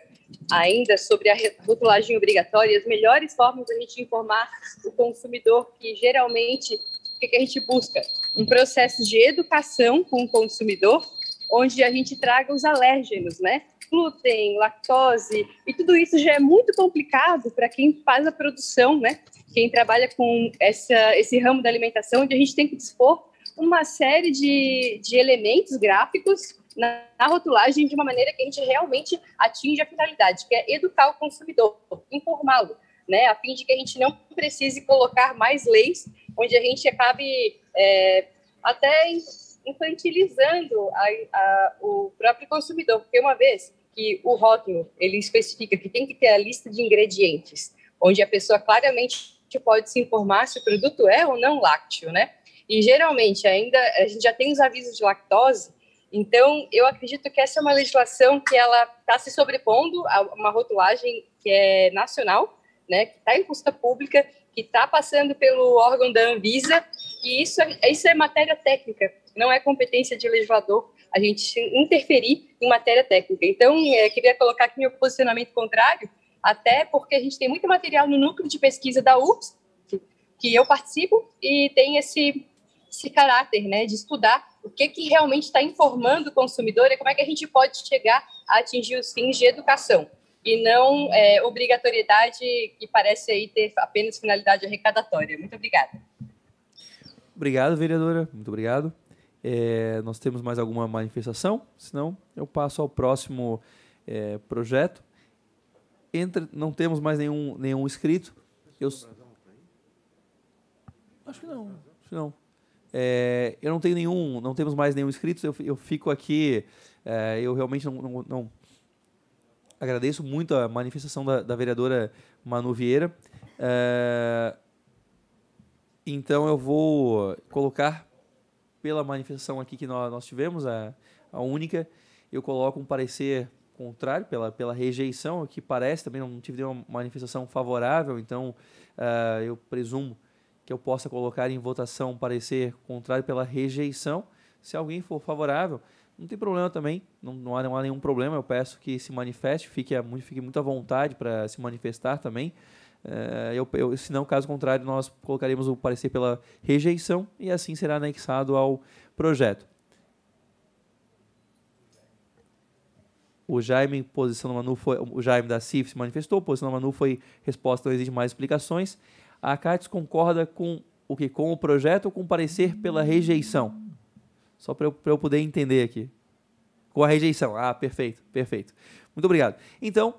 ainda sobre a rotulagem obrigatória, as melhores formas a gente informar o consumidor que geralmente o que a gente busca? Um processo de educação com o consumidor onde a gente traga os alérgenos, né? Glúten, lactose, e tudo isso já é muito complicado para quem faz a produção, né? Quem trabalha com essa, esse ramo da alimentação, onde a gente tem que dispor uma série de, de elementos gráficos na, na, rotulagem de uma maneira que a gente realmente atinja a finalidade, que é educar o consumidor, informá-lo, né? A fim de que a gente não precise colocar mais leis onde a gente acabe é, até infantilizando a, a, o próprio consumidor, porque uma vez que o rótulo ele especifica que tem que ter a lista de ingredientes, onde a pessoa claramente pode se informar se o produto é ou não lácteo, né? E geralmente ainda a gente já tem os avisos de lactose, então eu acredito que essa é uma legislação que ela está se sobrepondo a uma rotulagem que é nacional, né? Que está em custa pública, que está passando pelo órgão da Anvisa e isso, é, isso é matéria técnica não é competência de legislador a gente interferir em matéria técnica. Então, é, queria colocar aqui meu posicionamento contrário, até porque a gente tem muito material no núcleo de pesquisa da UFS, que eu participo, e tem esse, esse caráter né, de estudar o que, que realmente está informando o consumidor e como é que a gente pode chegar a atingir os fins de educação e não é, obrigatoriedade que parece aí ter apenas finalidade arrecadatória. Muito obrigada. Obrigado, vereadora. Muito obrigado. É, nós temos mais alguma manifestação? Senão, eu passo ao próximo é, projeto. Entre, não temos mais nenhum, nenhum inscrito. Eu, acho que não. Acho que não. É, eu não tenho nenhum, não temos mais nenhum inscrito. Eu, eu fico aqui. É, eu realmente não, não, não, agradeço muito a manifestação da, da vereadora Manu Vieira. É, então eu vou colocar pela manifestação aqui que nós, nós tivemos, a, a única, eu coloco um parecer contrário, pela, pela rejeição, que parece também não tive nenhuma manifestação favorável, então uh, eu presumo que eu possa colocar em votação um parecer contrário pela rejeição. Se alguém for favorável, não tem problema também, não, não, há, não há nenhum problema, eu peço que se manifeste, fique, fique muito à vontade para se manifestar também. É, eu, eu, se não, caso contrário, nós colocaremos o parecer pela rejeição e assim será anexado ao projeto. O Jaime, posição da Manu foi, o Jaime da CIF se manifestou, posição da Manu foi resposta, não exige mais explicações. A CATES concorda com o que? Com o projeto ou com o parecer pela rejeição? Só para eu, eu poder entender aqui. Com a rejeição. Ah, perfeito, perfeito. Muito obrigado. Então,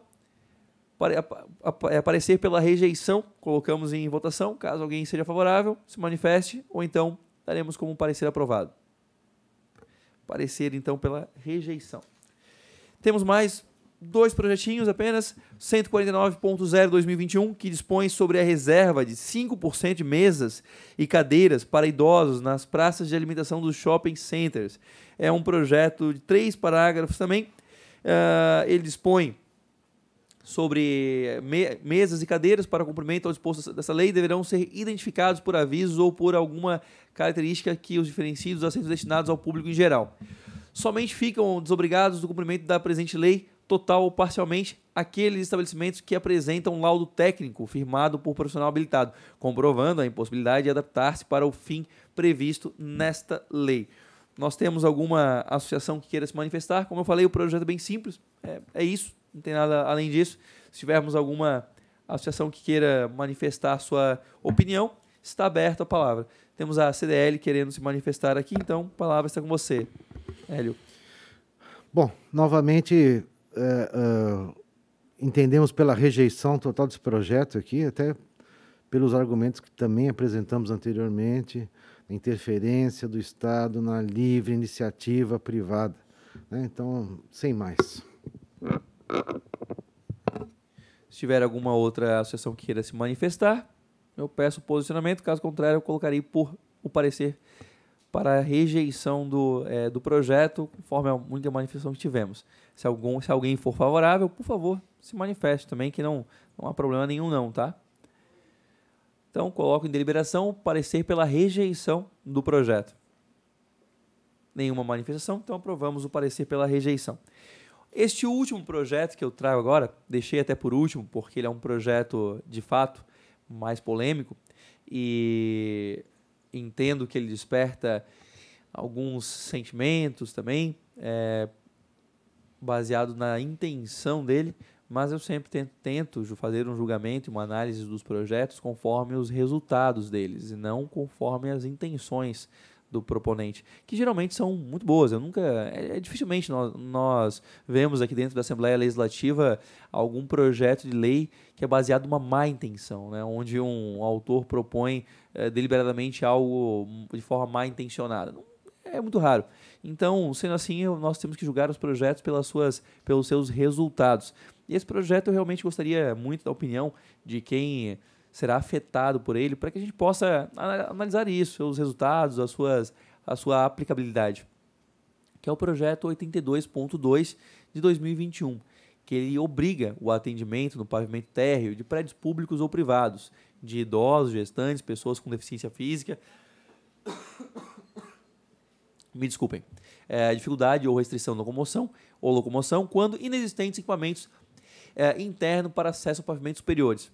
é aparecer pela rejeição, colocamos em votação, caso alguém seja favorável, se manifeste, ou então daremos como parecer aprovado. Parecer, então, pela rejeição. Temos mais dois projetinhos apenas, 149.0-2021, que dispõe sobre a reserva de 5% de mesas e cadeiras para idosos nas praças de alimentação dos shopping centers. É um projeto de três parágrafos também. Uh, ele dispõe sobre me mesas e cadeiras para cumprimento ao disposto dessa lei deverão ser identificados por avisos ou por alguma característica que os diferencie dos assentos destinados ao público em geral. Somente ficam desobrigados do cumprimento da presente lei, total ou parcialmente, aqueles estabelecimentos que apresentam um laudo técnico firmado por profissional habilitado, comprovando a impossibilidade de adaptar-se para o fim previsto nesta lei nós temos alguma associação que queira se manifestar. Como eu falei, o projeto é bem simples, é, é isso não tem nada além disso. Se tivermos alguma associação que queira manifestar sua opinião, está aberta a palavra. Temos a CDL querendo se manifestar aqui, então a palavra está com você, Hélio. Bom, novamente, é, é, entendemos pela rejeição total desse projeto aqui, até pelos argumentos que também apresentamos anteriormente, interferência do Estado na livre iniciativa privada. Né? Então, sem mais. Se tiver alguma outra associação que queira se manifestar, eu peço posicionamento. Caso contrário, eu colocarei por o parecer para a rejeição do, é, do projeto, conforme a única manifestação que tivemos. Se, algum, se alguém for favorável, por favor, se manifeste também, que não, não há problema nenhum não, tá? Então, coloco em deliberação o parecer pela rejeição do projeto. Nenhuma manifestação, então aprovamos o parecer pela rejeição. Este último projeto que eu trago agora, deixei até por último, porque ele é um projeto de fato mais polêmico e entendo que ele desperta alguns sentimentos também, é, baseado na intenção dele, mas eu sempre tento, tento fazer um julgamento e uma análise dos projetos conforme os resultados deles e não conforme as intenções do proponente, que geralmente são muito boas. Eu nunca, é, é, dificilmente nós, nós vemos aqui dentro da Assembleia Legislativa algum projeto de lei que é baseado numa má intenção, né? onde um autor propõe é, deliberadamente algo de forma má intencionada. É muito raro. Então, sendo assim, nós temos que julgar os projetos pelas suas, pelos seus resultados. E esse projeto eu realmente gostaria muito da opinião de quem será afetado por ele, para que a gente possa analisar isso, os resultados, as suas, a sua aplicabilidade, que é o projeto 82.2 de 2021, que ele obriga o atendimento no pavimento térreo de prédios públicos ou privados, de idosos, gestantes, pessoas com deficiência física, [coughs] me desculpem, é, dificuldade ou restrição de locomoção ou locomoção quando inexistentes equipamentos é, internos para acesso a pavimentos superiores.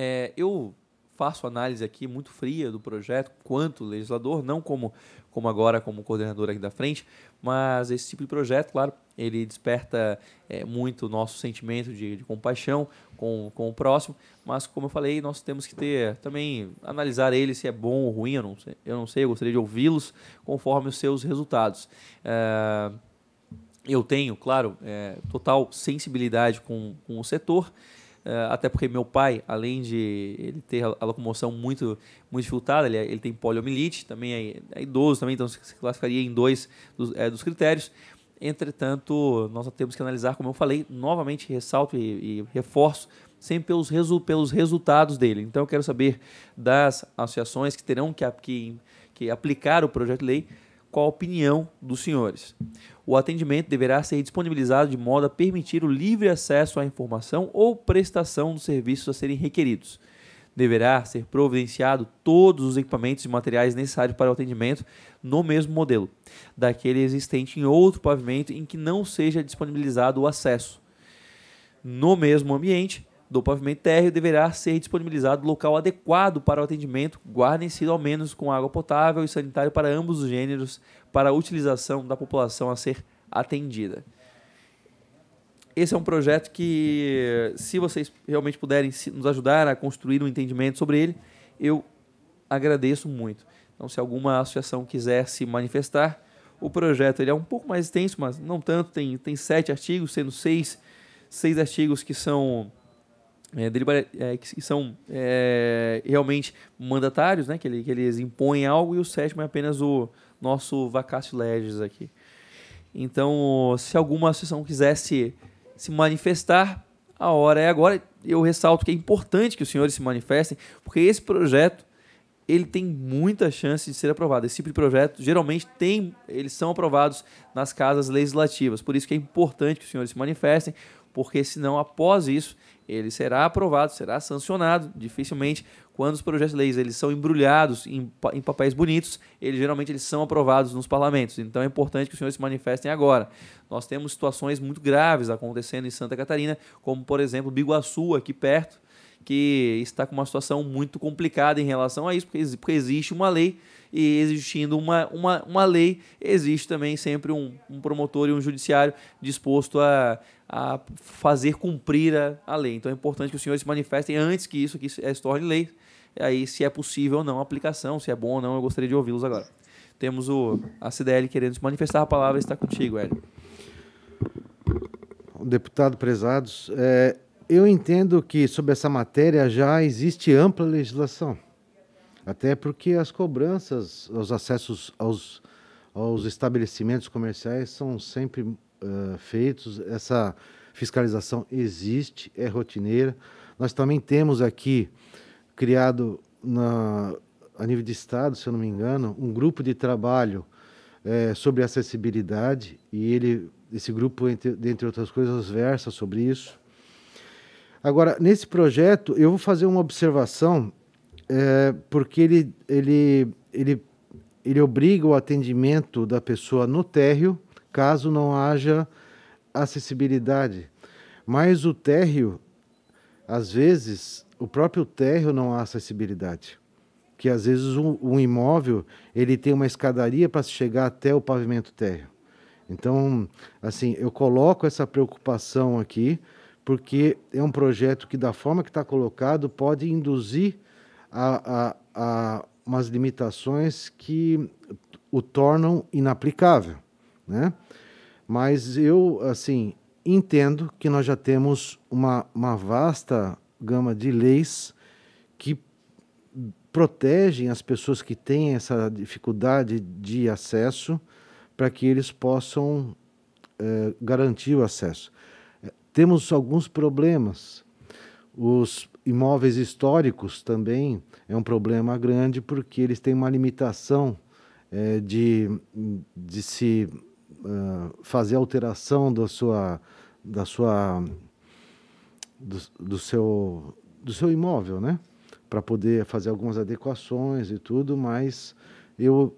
É, eu faço análise aqui muito fria do projeto, quanto legislador, não como, como agora, como coordenador aqui da frente, mas esse tipo de projeto, claro, ele desperta é, muito o nosso sentimento de, de, compaixão com, com o próximo, mas como eu falei, nós temos que ter também, analisar ele se é bom ou ruim, eu não sei, eu, não sei, eu gostaria de ouvi-los conforme os seus resultados. É, eu tenho, claro, é, total sensibilidade com, com o setor, ah, até porque meu pai, além de ele ter a locomoção muito, muito dificultada, ele, é, ele tem poliomielite, também é, é, idoso, também, então se classificaria em dois dos, é, dos, critérios. Entretanto, nós temos que analisar, como eu falei, novamente ressalto e, e reforço, sempre pelos, resu, pelos resultados dele. Então, eu quero saber das associações que terão que, que, que aplicar o projeto de lei com a opinião dos senhores. O atendimento deverá ser disponibilizado de modo a permitir o livre acesso à informação ou prestação dos serviços a serem requeridos. Deverá ser providenciado todos os equipamentos e materiais necessários para o atendimento no mesmo modelo, daquele existente em outro pavimento em que não seja disponibilizado o acesso. No mesmo ambiente, do pavimento térreo deverá ser disponibilizado local adequado para o atendimento, guardem-se ao menos com água potável e sanitário para ambos os gêneros, para a utilização da população a ser atendida. Esse é um projeto que, se vocês realmente puderem nos ajudar a construir um entendimento sobre ele, eu agradeço muito. Então, se alguma associação quiser se manifestar, o projeto ele é um pouco mais extenso, mas não tanto. Tem, tem sete artigos, sendo seis, seis artigos que são é, deliber... é, que são é, realmente mandatários, né? Que, ele, que, eles impõem algo, e o sétimo é apenas o nosso vacatio legis aqui. Então, se alguma associação quisesse se manifestar, a hora é agora. Eu ressalto que é importante que os senhores se manifestem, porque esse projeto ele tem muita chance de ser aprovado. Esse tipo de projeto geralmente tem, eles são aprovados nas casas legislativas. Por isso que é importante que os senhores se manifestem, porque senão após isso ele será aprovado, será sancionado dificilmente. Quando os projetos de leis eles são embrulhados em, em papéis bonitos, eles geralmente eles são aprovados nos parlamentos. Então é importante que os senhores se manifestem agora. Nós temos situações muito graves acontecendo em Santa Catarina, como por exemplo Biguaçu aqui perto, que está com uma situação muito complicada em relação a isso, porque, porque existe uma lei e existindo uma, uma, uma lei, existe também sempre um, um promotor e um judiciário disposto a, a fazer cumprir a, a lei. Então é importante que os senhores se manifestem antes que isso aqui se eh, torne lei, aí se é possível ou não a aplicação, se é bom ou não, eu gostaria de ouvi-los agora. Temos o, a CDL querendo se manifestar, a palavra está contigo, Hélio. Deputado Prezados, é, eu entendo que sobre essa matéria já existe ampla legislação. Até porque as cobranças, os acessos aos, aos estabelecimentos comerciais são sempre uh, feitos. Essa fiscalização existe, é rotineira. Nós também temos aqui criado na, a nível de Estado, se eu não me engano, um grupo de trabalho é, sobre acessibilidade e ele, esse grupo, entre, dentre outras coisas, versa sobre isso. Agora, nesse projeto, eu vou fazer uma observação é, porque ele, ele, ele, ele obriga o atendimento da pessoa no térreo, caso não haja acessibilidade. Mas o térreo, às vezes, o próprio térreo não há acessibilidade. Que às vezes um, um imóvel ele tem uma escadaria para chegar até o pavimento térreo. Então, assim, eu coloco essa preocupação aqui, porque é um projeto que, da forma que está colocado, pode induzir a, a, a umas limitações que o tornam inaplicável, né? Mas eu, assim, entendo que nós já temos uma, uma vasta gama de leis que protegem as pessoas que têm essa dificuldade de acesso para que eles possam eh, garantir o acesso. Eh, temos alguns problemas. Os imóveis históricos também é um problema grande porque eles têm uma limitação é, de, de se uh, fazer alteração da sua, da sua do, do seu, do seu imóvel, né? Para poder fazer algumas adequações e tudo, mas eu,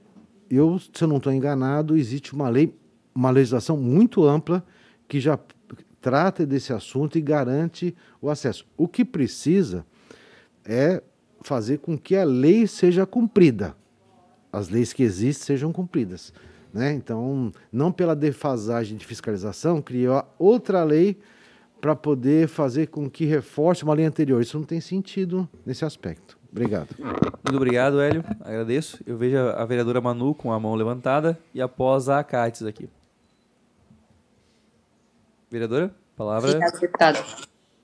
eu se eu não estou enganado, existe uma lei, uma legislação muito ampla que já trata desse assunto e garante o acesso. O que precisa é fazer com que a lei seja cumprida, as leis que existem sejam cumpridas. Né? Então, não pela defasagem de fiscalização, criar outra lei para poder fazer com que reforce uma lei anterior. Isso não tem sentido nesse aspecto. Obrigado. Muito obrigado, Hélio. Agradeço. Eu vejo a vereadora Manu com a mão levantada e após a Cates aqui. Vereadora, palavra.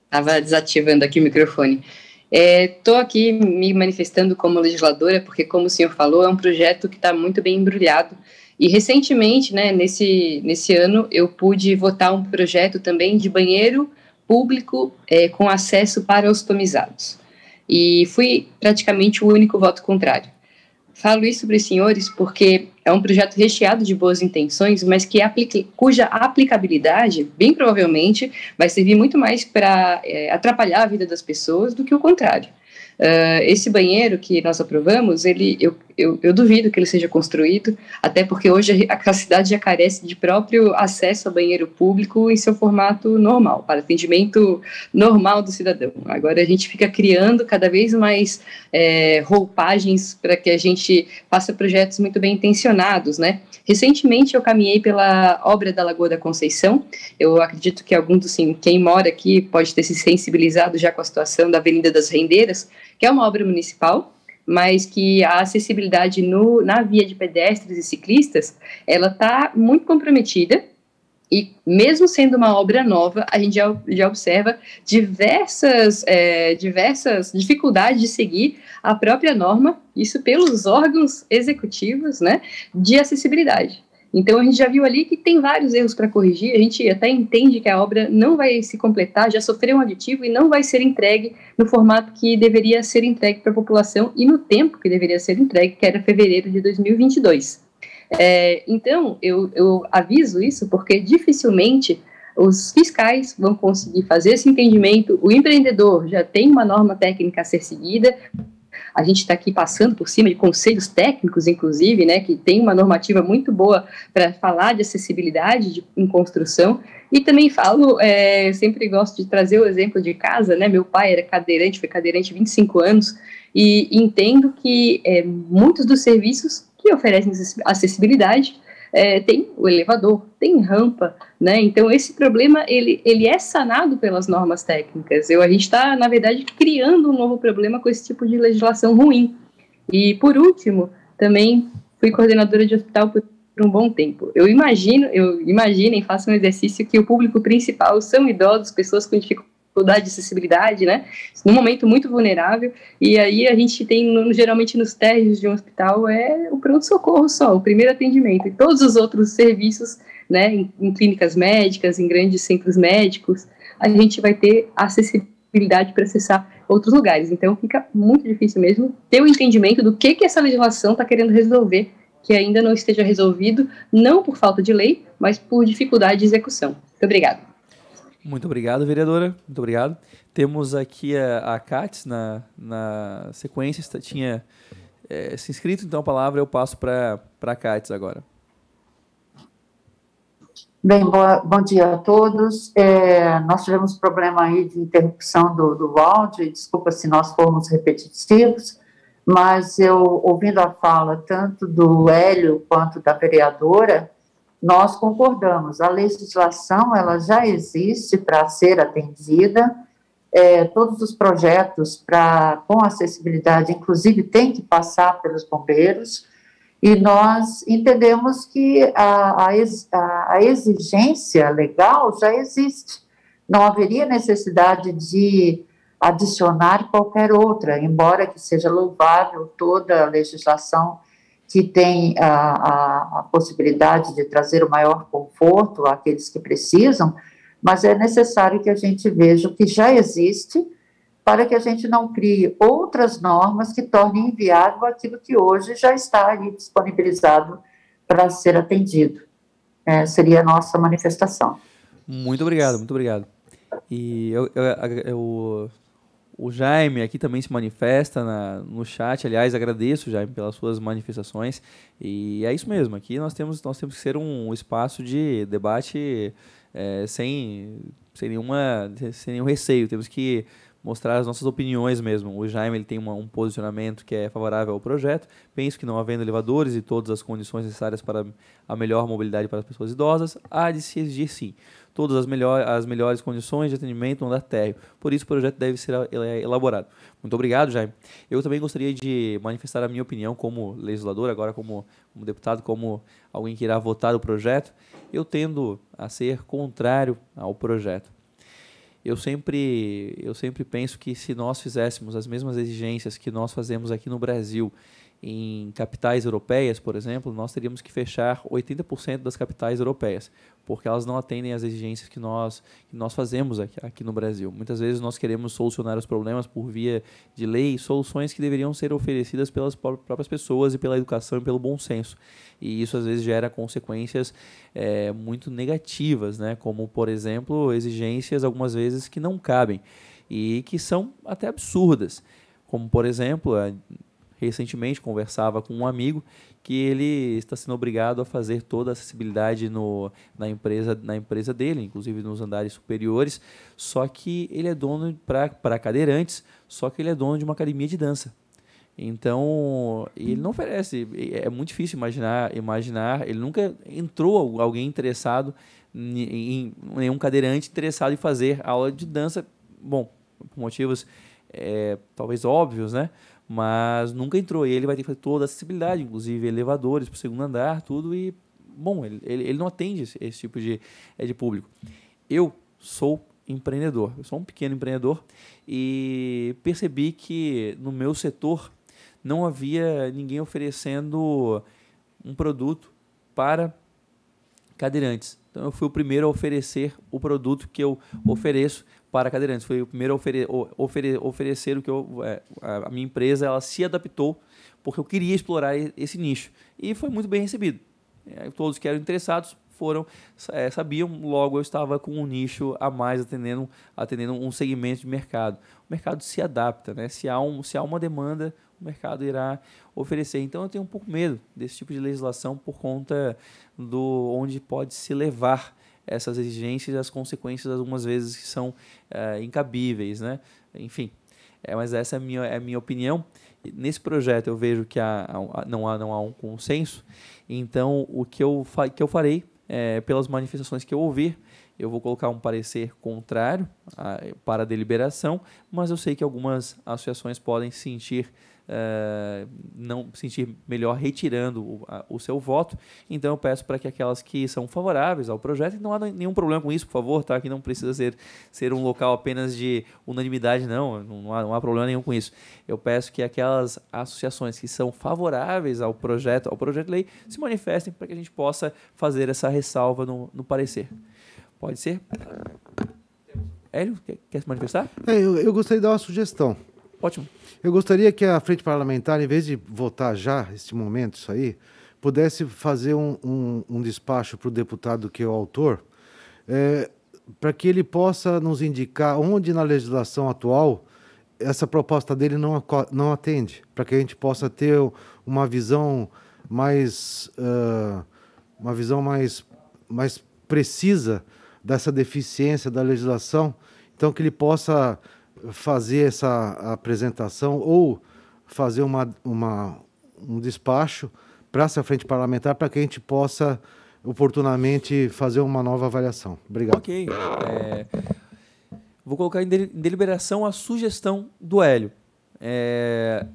Estava desativando aqui o microfone. Estou é, aqui me manifestando como legisladora, porque, como o senhor falou, é um projeto que está muito bem embrulhado. E recentemente, né, nesse, nesse ano, eu pude votar um projeto também de banheiro público é, com acesso para os tomizados. E fui praticamente o único voto contrário. Falo isso para os senhores porque é um projeto recheado de boas intenções, mas que aplique, cuja aplicabilidade, bem provavelmente, vai servir muito mais para é, atrapalhar a vida das pessoas do que o contrário. Uh, esse banheiro que nós aprovamos, ele, eu eu, eu duvido que ele seja construído, até porque hoje a cidade já carece de próprio acesso a banheiro público em seu formato normal, para atendimento normal do cidadão. Agora a gente fica criando cada vez mais é, roupagens para que a gente faça projetos muito bem intencionados, né? Recentemente eu caminhei pela obra da Lagoa da Conceição. Eu acredito que algum assim, dos quem mora aqui pode ter se sensibilizado já com a situação da Avenida das Rendeiras, que é uma obra municipal mas que a acessibilidade no, na via de pedestres e ciclistas, ela está muito comprometida e mesmo sendo uma obra nova, a gente já, já observa diversas, é, diversas dificuldades de seguir a própria norma, isso pelos órgãos executivos né, de acessibilidade. Então a gente já viu ali que tem vários erros para corrigir, a gente até entende que a obra não vai se completar, já sofreu um aditivo e não vai ser entregue no formato que deveria ser entregue para a população e no tempo que deveria ser entregue, que era fevereiro de 2022. É, então eu, eu aviso isso porque dificilmente os fiscais vão conseguir fazer esse entendimento, o empreendedor já tem uma norma técnica a ser seguida, a gente está aqui passando por cima de conselhos técnicos, inclusive, né, que tem uma normativa muito boa para falar de acessibilidade de, em construção. E também falo, é, sempre gosto de trazer o exemplo de casa, né? Meu pai era cadeirante, foi cadeirante 25 anos, e entendo que é, muitos dos serviços que oferecem acessibilidade é, tem o elevador, tem rampa, né? Então esse problema ele, ele é sanado pelas normas técnicas. Eu, a gente está na verdade criando um novo problema com esse tipo de legislação ruim. E por último, também fui coordenadora de hospital por um bom tempo. Eu imagino, eu imaginem, faço um exercício que o público principal são idosos, pessoas com dificuldades dificuldade de acessibilidade, né? Num momento muito vulnerável. E aí a gente tem, geralmente nos térreos de um hospital, é o pronto-socorro só, o primeiro atendimento. E todos os outros serviços, né, em, em clínicas médicas, em grandes centros médicos, a gente vai ter acessibilidade para acessar outros lugares. Então fica muito difícil mesmo ter o um entendimento do que, que essa legislação está querendo resolver, que ainda não esteja resolvido, não por falta de lei, mas por dificuldade de execução. Muito obrigada. Muito obrigado, vereadora. Muito obrigado. Temos aqui a, a na, na sequência, está, tinha é, se inscrito, então a palavra eu passo para a Cates agora. Bem, boa, bom dia a todos. É, nós tivemos problema aí de interrupção do, do áudio, desculpa se nós formos repetitivos, mas eu, ouvindo a fala tanto do Hélio quanto da vereadora, nós concordamos. A legislação ela já existe para ser atendida. É, todos os projetos para com acessibilidade, inclusive, tem que passar pelos bombeiros. E nós entendemos que a, a, a exigência legal já existe. Não haveria necessidade de adicionar qualquer outra, embora que seja louvável toda a legislação que tem a, a, a, possibilidade de trazer o maior conforto àqueles que precisam, mas é necessário que a gente veja o que já existe para que a gente não crie outras normas que tornem inviável aquilo que hoje já está ali disponibilizado para ser atendido. É, seria a nossa manifestação. Muito obrigado, muito obrigado. E eu, eu, eu o Jaime aqui também se manifesta na, no chat. Aliás, agradeço, Jaime, pelas suas manifestações. E é isso mesmo. Aqui nós temos, nós temos que ser um espaço de debate é, sem, sem, nenhuma, sem nenhum receio. Temos que mostrar as nossas opiniões mesmo. O Jaime ele tem uma, um posicionamento que é favorável ao projeto. Penso que não havendo elevadores e todas as condições necessárias para a melhor mobilidade para as pessoas idosas, há de se exigir sim todas as, melhor, as melhores condições de atendimento no andar térreo. Por isso, o projeto deve ser é, elaborado. Muito obrigado, Jaime. Eu também gostaria de manifestar a minha opinião como legislador, agora como, como deputado, como alguém que irá votar o projeto. Eu tendo a ser contrário ao projeto eu sempre, eu sempre penso que se nós fizéssemos as mesmas exigências que nós fazemos aqui no Brasil em capitais europeias, por exemplo, nós teríamos que fechar 80% das capitais europeias porque elas não atendem às exigências que nós, que nós fazemos aqui, aqui no Brasil. Muitas vezes nós queremos solucionar os problemas por via de lei, soluções que deveriam ser oferecidas pelas próprias pessoas e pela educação e pelo bom senso. E isso às vezes gera consequências é, muito negativas, né? como, por exemplo, exigências algumas vezes que não cabem e que são até absurdas. Como, por exemplo, recentemente conversava com um amigo que ele está sendo obrigado a fazer toda a acessibilidade no, na, empresa, na empresa dele, inclusive nos andares superiores. Só que ele é dono para cadeirantes, só que ele é dono de uma academia de dança. Então, ele não oferece. É, é muito difícil imaginar. imaginar ele nunca entrou alguém interessado, em, nenhum cadeirante interessado em fazer aula de dança. Bom, por motivos é, talvez óbvios, né? mas nunca entrou. E ele vai ter que fazer toda a acessibilidade, inclusive elevadores para o segundo andar, tudo. E, bom, ele, ele, ele não atende esse, esse, tipo de, é, de público. Eu sou empreendedor, eu sou um pequeno empreendedor e percebi que no meu setor não havia ninguém oferecendo um produto para cadeirantes. Então eu fui o primeiro a oferecer o produto que eu ofereço para cadeirantes. Foi o primeiro a ofere ofere oferecer o que eu, é, a minha empresa ela se adaptou porque eu queria explorar esse nicho e foi muito bem recebido. É, todos que eram interessados foram é, sabiam logo eu estava com um nicho a mais atendendo atendendo um segmento de mercado o mercado se adapta né se há um se há uma demanda o mercado irá oferecer então eu tenho um pouco medo desse tipo de legislação por conta do onde pode se levar essas exigências e as consequências algumas vezes que são eh, incabíveis, né? Enfim, é, mas essa é a minha, é a minha opinião. Nesse projeto eu vejo que há, não, há, não há um consenso, então o que eu, que eu farei, é, pelas manifestações que eu ouvir, eu vou colocar um parecer contrário a, ah, para a deliberação, mas eu sei que algumas associações podem sentir eh, não sentir melhor retirando o, a, o, seu voto. Então eu peço para que aquelas que são favoráveis ao projeto, e não há nenhum problema com isso, por favor, tá? Que não precisa ser, ser um local apenas de unanimidade, não. Não há, não há problema nenhum com isso. Eu peço que aquelas associações que são favoráveis ao projeto, ao projeto de lei, se manifestem para que a gente possa fazer essa ressalva no, no parecer. Pode ser? Hélio, quer, quer se manifestar? É, eu, eu gostaria de dar uma sugestão. Ótimo. Eu gostaria que a Frente Parlamentar, em vez de votar já, este momento, isso aí, pudesse fazer um, um, um despacho para o deputado que é o autor, é, para que ele possa nos indicar onde na legislação atual essa proposta dele não, não atende, para que a gente possa ter uma visão mais, uh, uma visão mais, mais precisa dessa deficiência da legislação, então que ele possa fazer essa apresentação ou fazer uma, uma um despacho para essa frente parlamentar para que a gente possa oportunamente fazer uma nova avaliação. Obrigado. Ok. É, vou colocar em deliberação a sugestão do Hélio. É,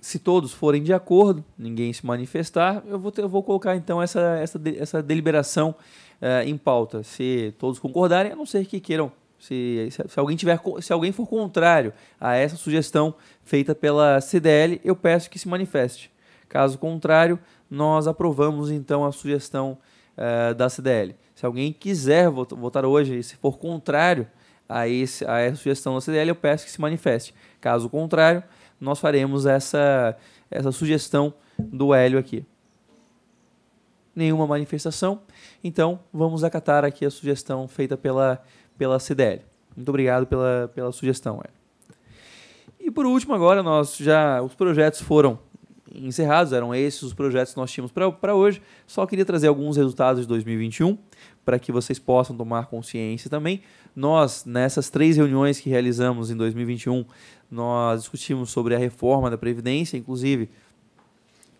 se todos forem de acordo, ninguém se manifestar, eu vou, ter, eu vou colocar então essa, essa, essa deliberação é, em pauta. Se todos concordarem, a não ser que queiram se, se, alguém tiver, se alguém for contrário a essa sugestão feita pela CDL, eu peço que se manifeste. Caso contrário, nós aprovamos então a sugestão uh, da CDL. Se alguém quiser votar hoje e se for contrário a, esse, a essa sugestão da CDL, eu peço que se manifeste. Caso contrário, nós faremos essa, essa sugestão do Hélio aqui. Nenhuma manifestação, então vamos acatar aqui a sugestão feita pela pela CDL. Muito obrigado pela, pela sugestão. É. E por último, agora nós já os projetos foram encerrados, eram esses os projetos que nós tínhamos para hoje. Só queria trazer alguns resultados de 2021 para que vocês possam tomar consciência também. Nós, nessas três reuniões que realizamos em 2021, nós discutimos sobre a reforma da Previdência, inclusive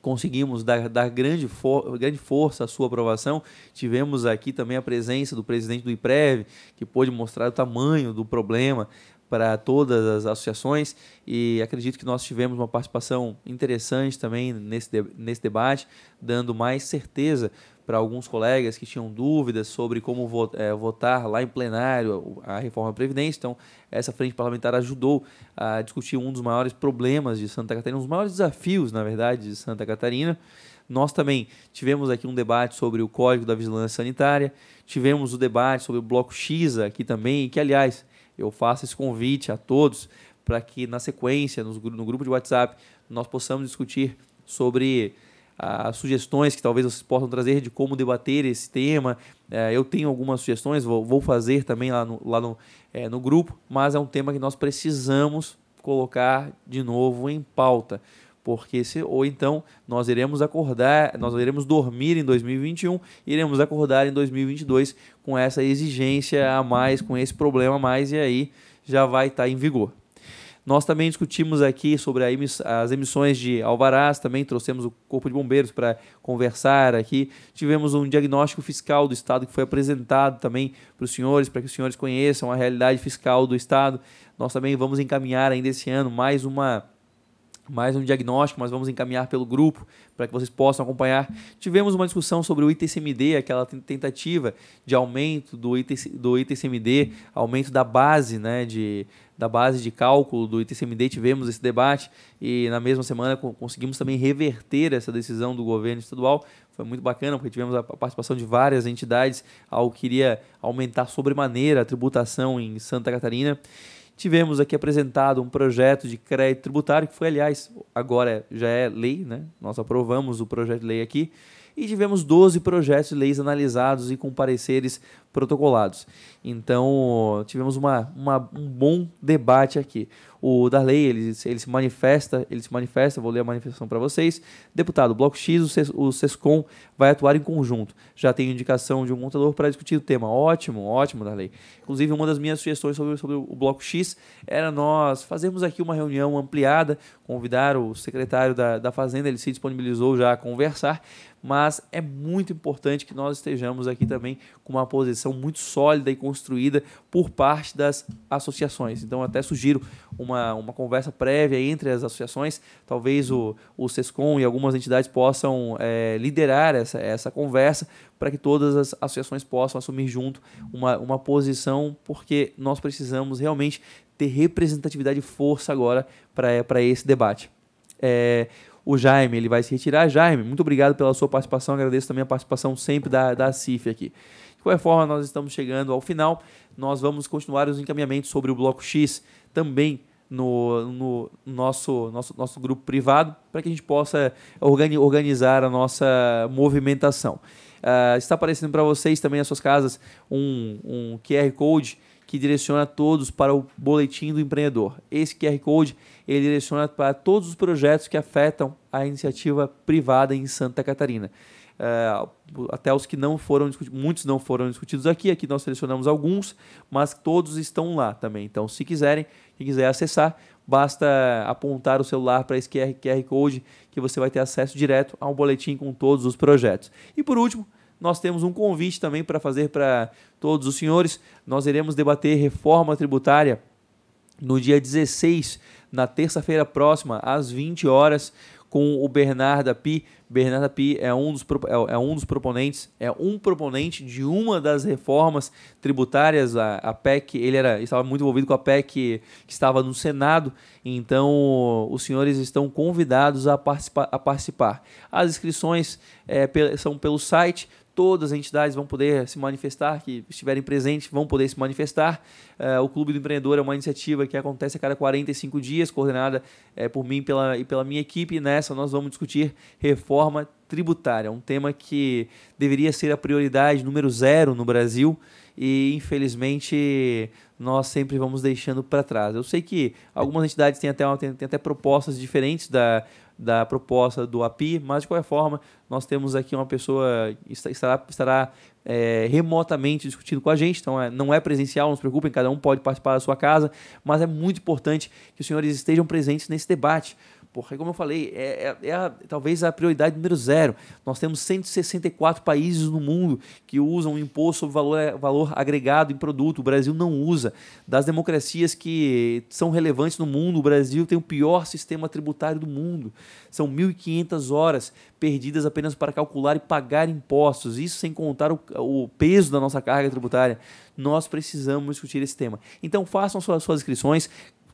conseguimos dar, dar grande, for, grande força à sua aprovação. Tivemos aqui também a presença do presidente do IPREV, que pôde mostrar o tamanho do problema para todas as associações e acredito que nós tivemos uma participação interessante também nesse, de, nesse debate, dando mais certeza para alguns colegas que tinham dúvidas sobre como eh, votar lá em plenário a reforma da Previdência. Então, essa frente parlamentar ajudou a discutir um dos maiores problemas de Santa Catarina, um dos maiores desafios, na verdade, de Santa Catarina. Nós também tivemos aqui um debate sobre o Código da Vigilância Sanitária, tivemos o debate sobre o Bloco X aqui também, que, aliás, eu faço esse convite a todos para que, na sequência, no grupo de WhatsApp, nós possamos discutir sobre as ah, sugestões que talvez vocês possam trazer de como debater esse tema. É, eu tenho algumas sugestões, vou, vou fazer também lá, no, lá no, é, no grupo, mas é um tema que nós precisamos colocar de novo em pauta. Porque se, ou então nós iremos acordar, nós iremos dormir em 2021, iremos acordar em 2022 com essa exigência a mais, com esse problema a mais, e aí já vai estar tá em vigor. Nós também discutimos aqui sobre emiss as emissões de alvarás, também trouxemos o Corpo de Bombeiros para conversar aqui. Tivemos um diagnóstico fiscal do Estado que foi apresentado também para os senhores, para que os senhores conheçam a realidade fiscal do Estado. Nós também vamos encaminhar ainda esse ano mais uma mais um diagnóstico, mas vamos encaminhar pelo grupo para que vocês possam acompanhar. Tivemos uma discussão sobre o ITCMD, aquela tentativa de aumento do, ITC, do ITCMD, aumento da base, né, de, da base de cálculo do ITCMD, tivemos esse debate e na mesma semana conseguimos também reverter essa decisão do governo estadual. Foi muito bacana porque tivemos a participação de várias entidades, ao que iria aumentar sobremaneira a tributação em Santa Catarina. Tivemos aqui apresentado um projeto de crédito tributário, que foi, aliás, agora já é lei, né? Nós aprovamos o projeto de lei aqui. E tivemos 12 projetos de leis analisados e com pareceres protocolados. Então, tivemos uma, uma um bom debate aqui. O Darley, ele, ele se manifesta, ele se manifesta, vou ler a manifestação para vocês. Deputado, o Bloco X, o, o SESCOM vai atuar em conjunto. Já tem indicação de um montador para discutir o tema. Ótimo, ótimo, Darley. Inclusive, uma das minhas sugestões sobre, sobre o Bloco X era nós fazermos aqui uma reunião ampliada, convidar o secretário da, da Fazenda, ele se disponibilizou já a conversar, mas é muito importante que nós estejamos aqui também com uma posição muito sólida e construída por parte das associações. Então, até sugiro um uma, uma conversa prévia entre as associações, talvez o, o SESCOM e algumas entidades possam é, liderar essa, essa conversa para que todas as associações possam assumir junto uma, uma posição, porque nós precisamos realmente ter representatividade e força agora para esse debate. É, o Jaime, ele vai se retirar. Jaime, muito obrigado pela sua participação, agradeço também a participação sempre da, da CIF aqui. De qualquer forma, nós estamos chegando ao final. Nós vamos continuar os encaminhamentos sobre o bloco X também no, no nosso, nosso, nosso grupo privado para que a gente possa eh, organi organizar a nossa movimentação. Uh, está aparecendo para vocês também nas suas casas um, um QR Code que direciona todos para o boletim do empreendedor. Esse QR Code ele direciona para todos os projetos que afetam a iniciativa privada em Santa Catarina. Uh, até os que não foram discutidos, muitos não foram discutidos aqui, aqui nós selecionamos alguns, mas todos estão lá também. Então, se quiserem, quem quiser acessar, basta apontar o celular para esse QR, QR Code que você vai ter acesso direto ao boletim com todos os projetos. E por último, nós temos um convite também para fazer para todos os senhores. Nós iremos debater reforma tributária no dia 16, na terça-feira próxima, às 20 horas com o Bernardo Api. Bernardo Api é um, dos, é, é um dos proponentes, é um proponente de uma das reformas tributárias, a, a PEC, ele era, estava muito envolvido com a PEC que estava no Senado, então os senhores estão convidados a, participar a participar. As inscrições é, são pelo site, todas as entidades vão poder se manifestar, que estiverem presentes vão poder se manifestar. É, o Clube do Empreendedor é uma iniciativa que acontece a cada 45 dias, coordenada é, por mim pela, e pela minha equipe. Nessa nós vamos discutir reforma tributária, um tema que deveria ser a prioridade número zero no Brasil e infelizmente nós sempre vamos deixando para trás. Eu sei que algumas entidades têm até, uma, têm, têm até propostas diferentes da, da proposta do API, mas de qualquer forma, nós temos aqui uma pessoa que estará, estará é, remotamente discutindo com a gente, então é, não é presencial, não se preocupem, cada um pode participar da sua casa, mas é muito importante que os senhores estejam presentes nesse debate porque como eu falei, é, é, é a, talvez a prioridade número zero. Nós temos 164 países no mundo que usam o imposto sobre valor, valor agregado em produto. O Brasil não usa. Das democracias que são relevantes no mundo, o Brasil tem o pior sistema tributário do mundo. São 1.500 horas perdidas apenas para calcular e pagar impostos. Isso sem contar o, o peso da nossa carga tributária nós precisamos discutir esse tema. Então façam suas, suas inscrições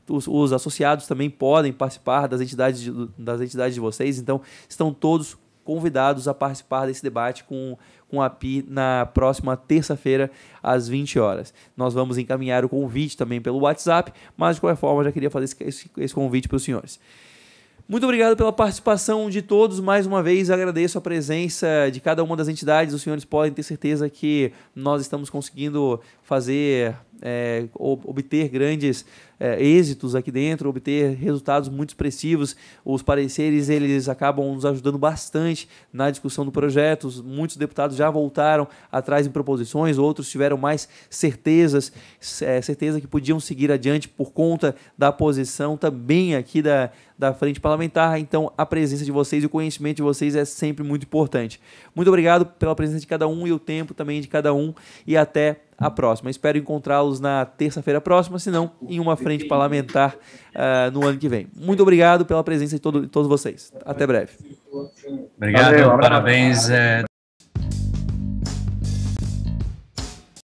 os, os associados também podem participar das entidades, de, das entidades de vocês, então estão todos convidados a participar desse debate com, com a PI na próxima terça-feira, às 20 horas. Nós vamos encaminhar o convite também pelo WhatsApp, mas de qualquer forma já queria fazer esse, esse, esse convite para os senhores. Muito obrigado pela participação de todos. Mais uma vez, agradeço a presença de cada uma das entidades. Os senhores podem ter certeza que nós estamos conseguindo fazer, é, obter grandes é, êxitos aqui dentro, obter resultados muito expressivos. Os pareceres eles acabam nos ajudando bastante na discussão do projeto. Muitos deputados já voltaram atrás em proposições, outros tiveram mais certezas, é, certeza que podiam seguir adiante por conta da posição também aqui da, da frente parlamentar. Então, a presença de vocês e o conhecimento de vocês é sempre muito importante. Muito obrigado pela presença de cada um e o tempo também de cada um e até a próxima. Espero encontrá-los na terça-feira próxima, se não, em uma frente parlamentar uh, ah, no ano que vem. Muito obrigado pela presença de, todo, de todos vocês. Até breve. Obrigado, Valeu, parabéns. É...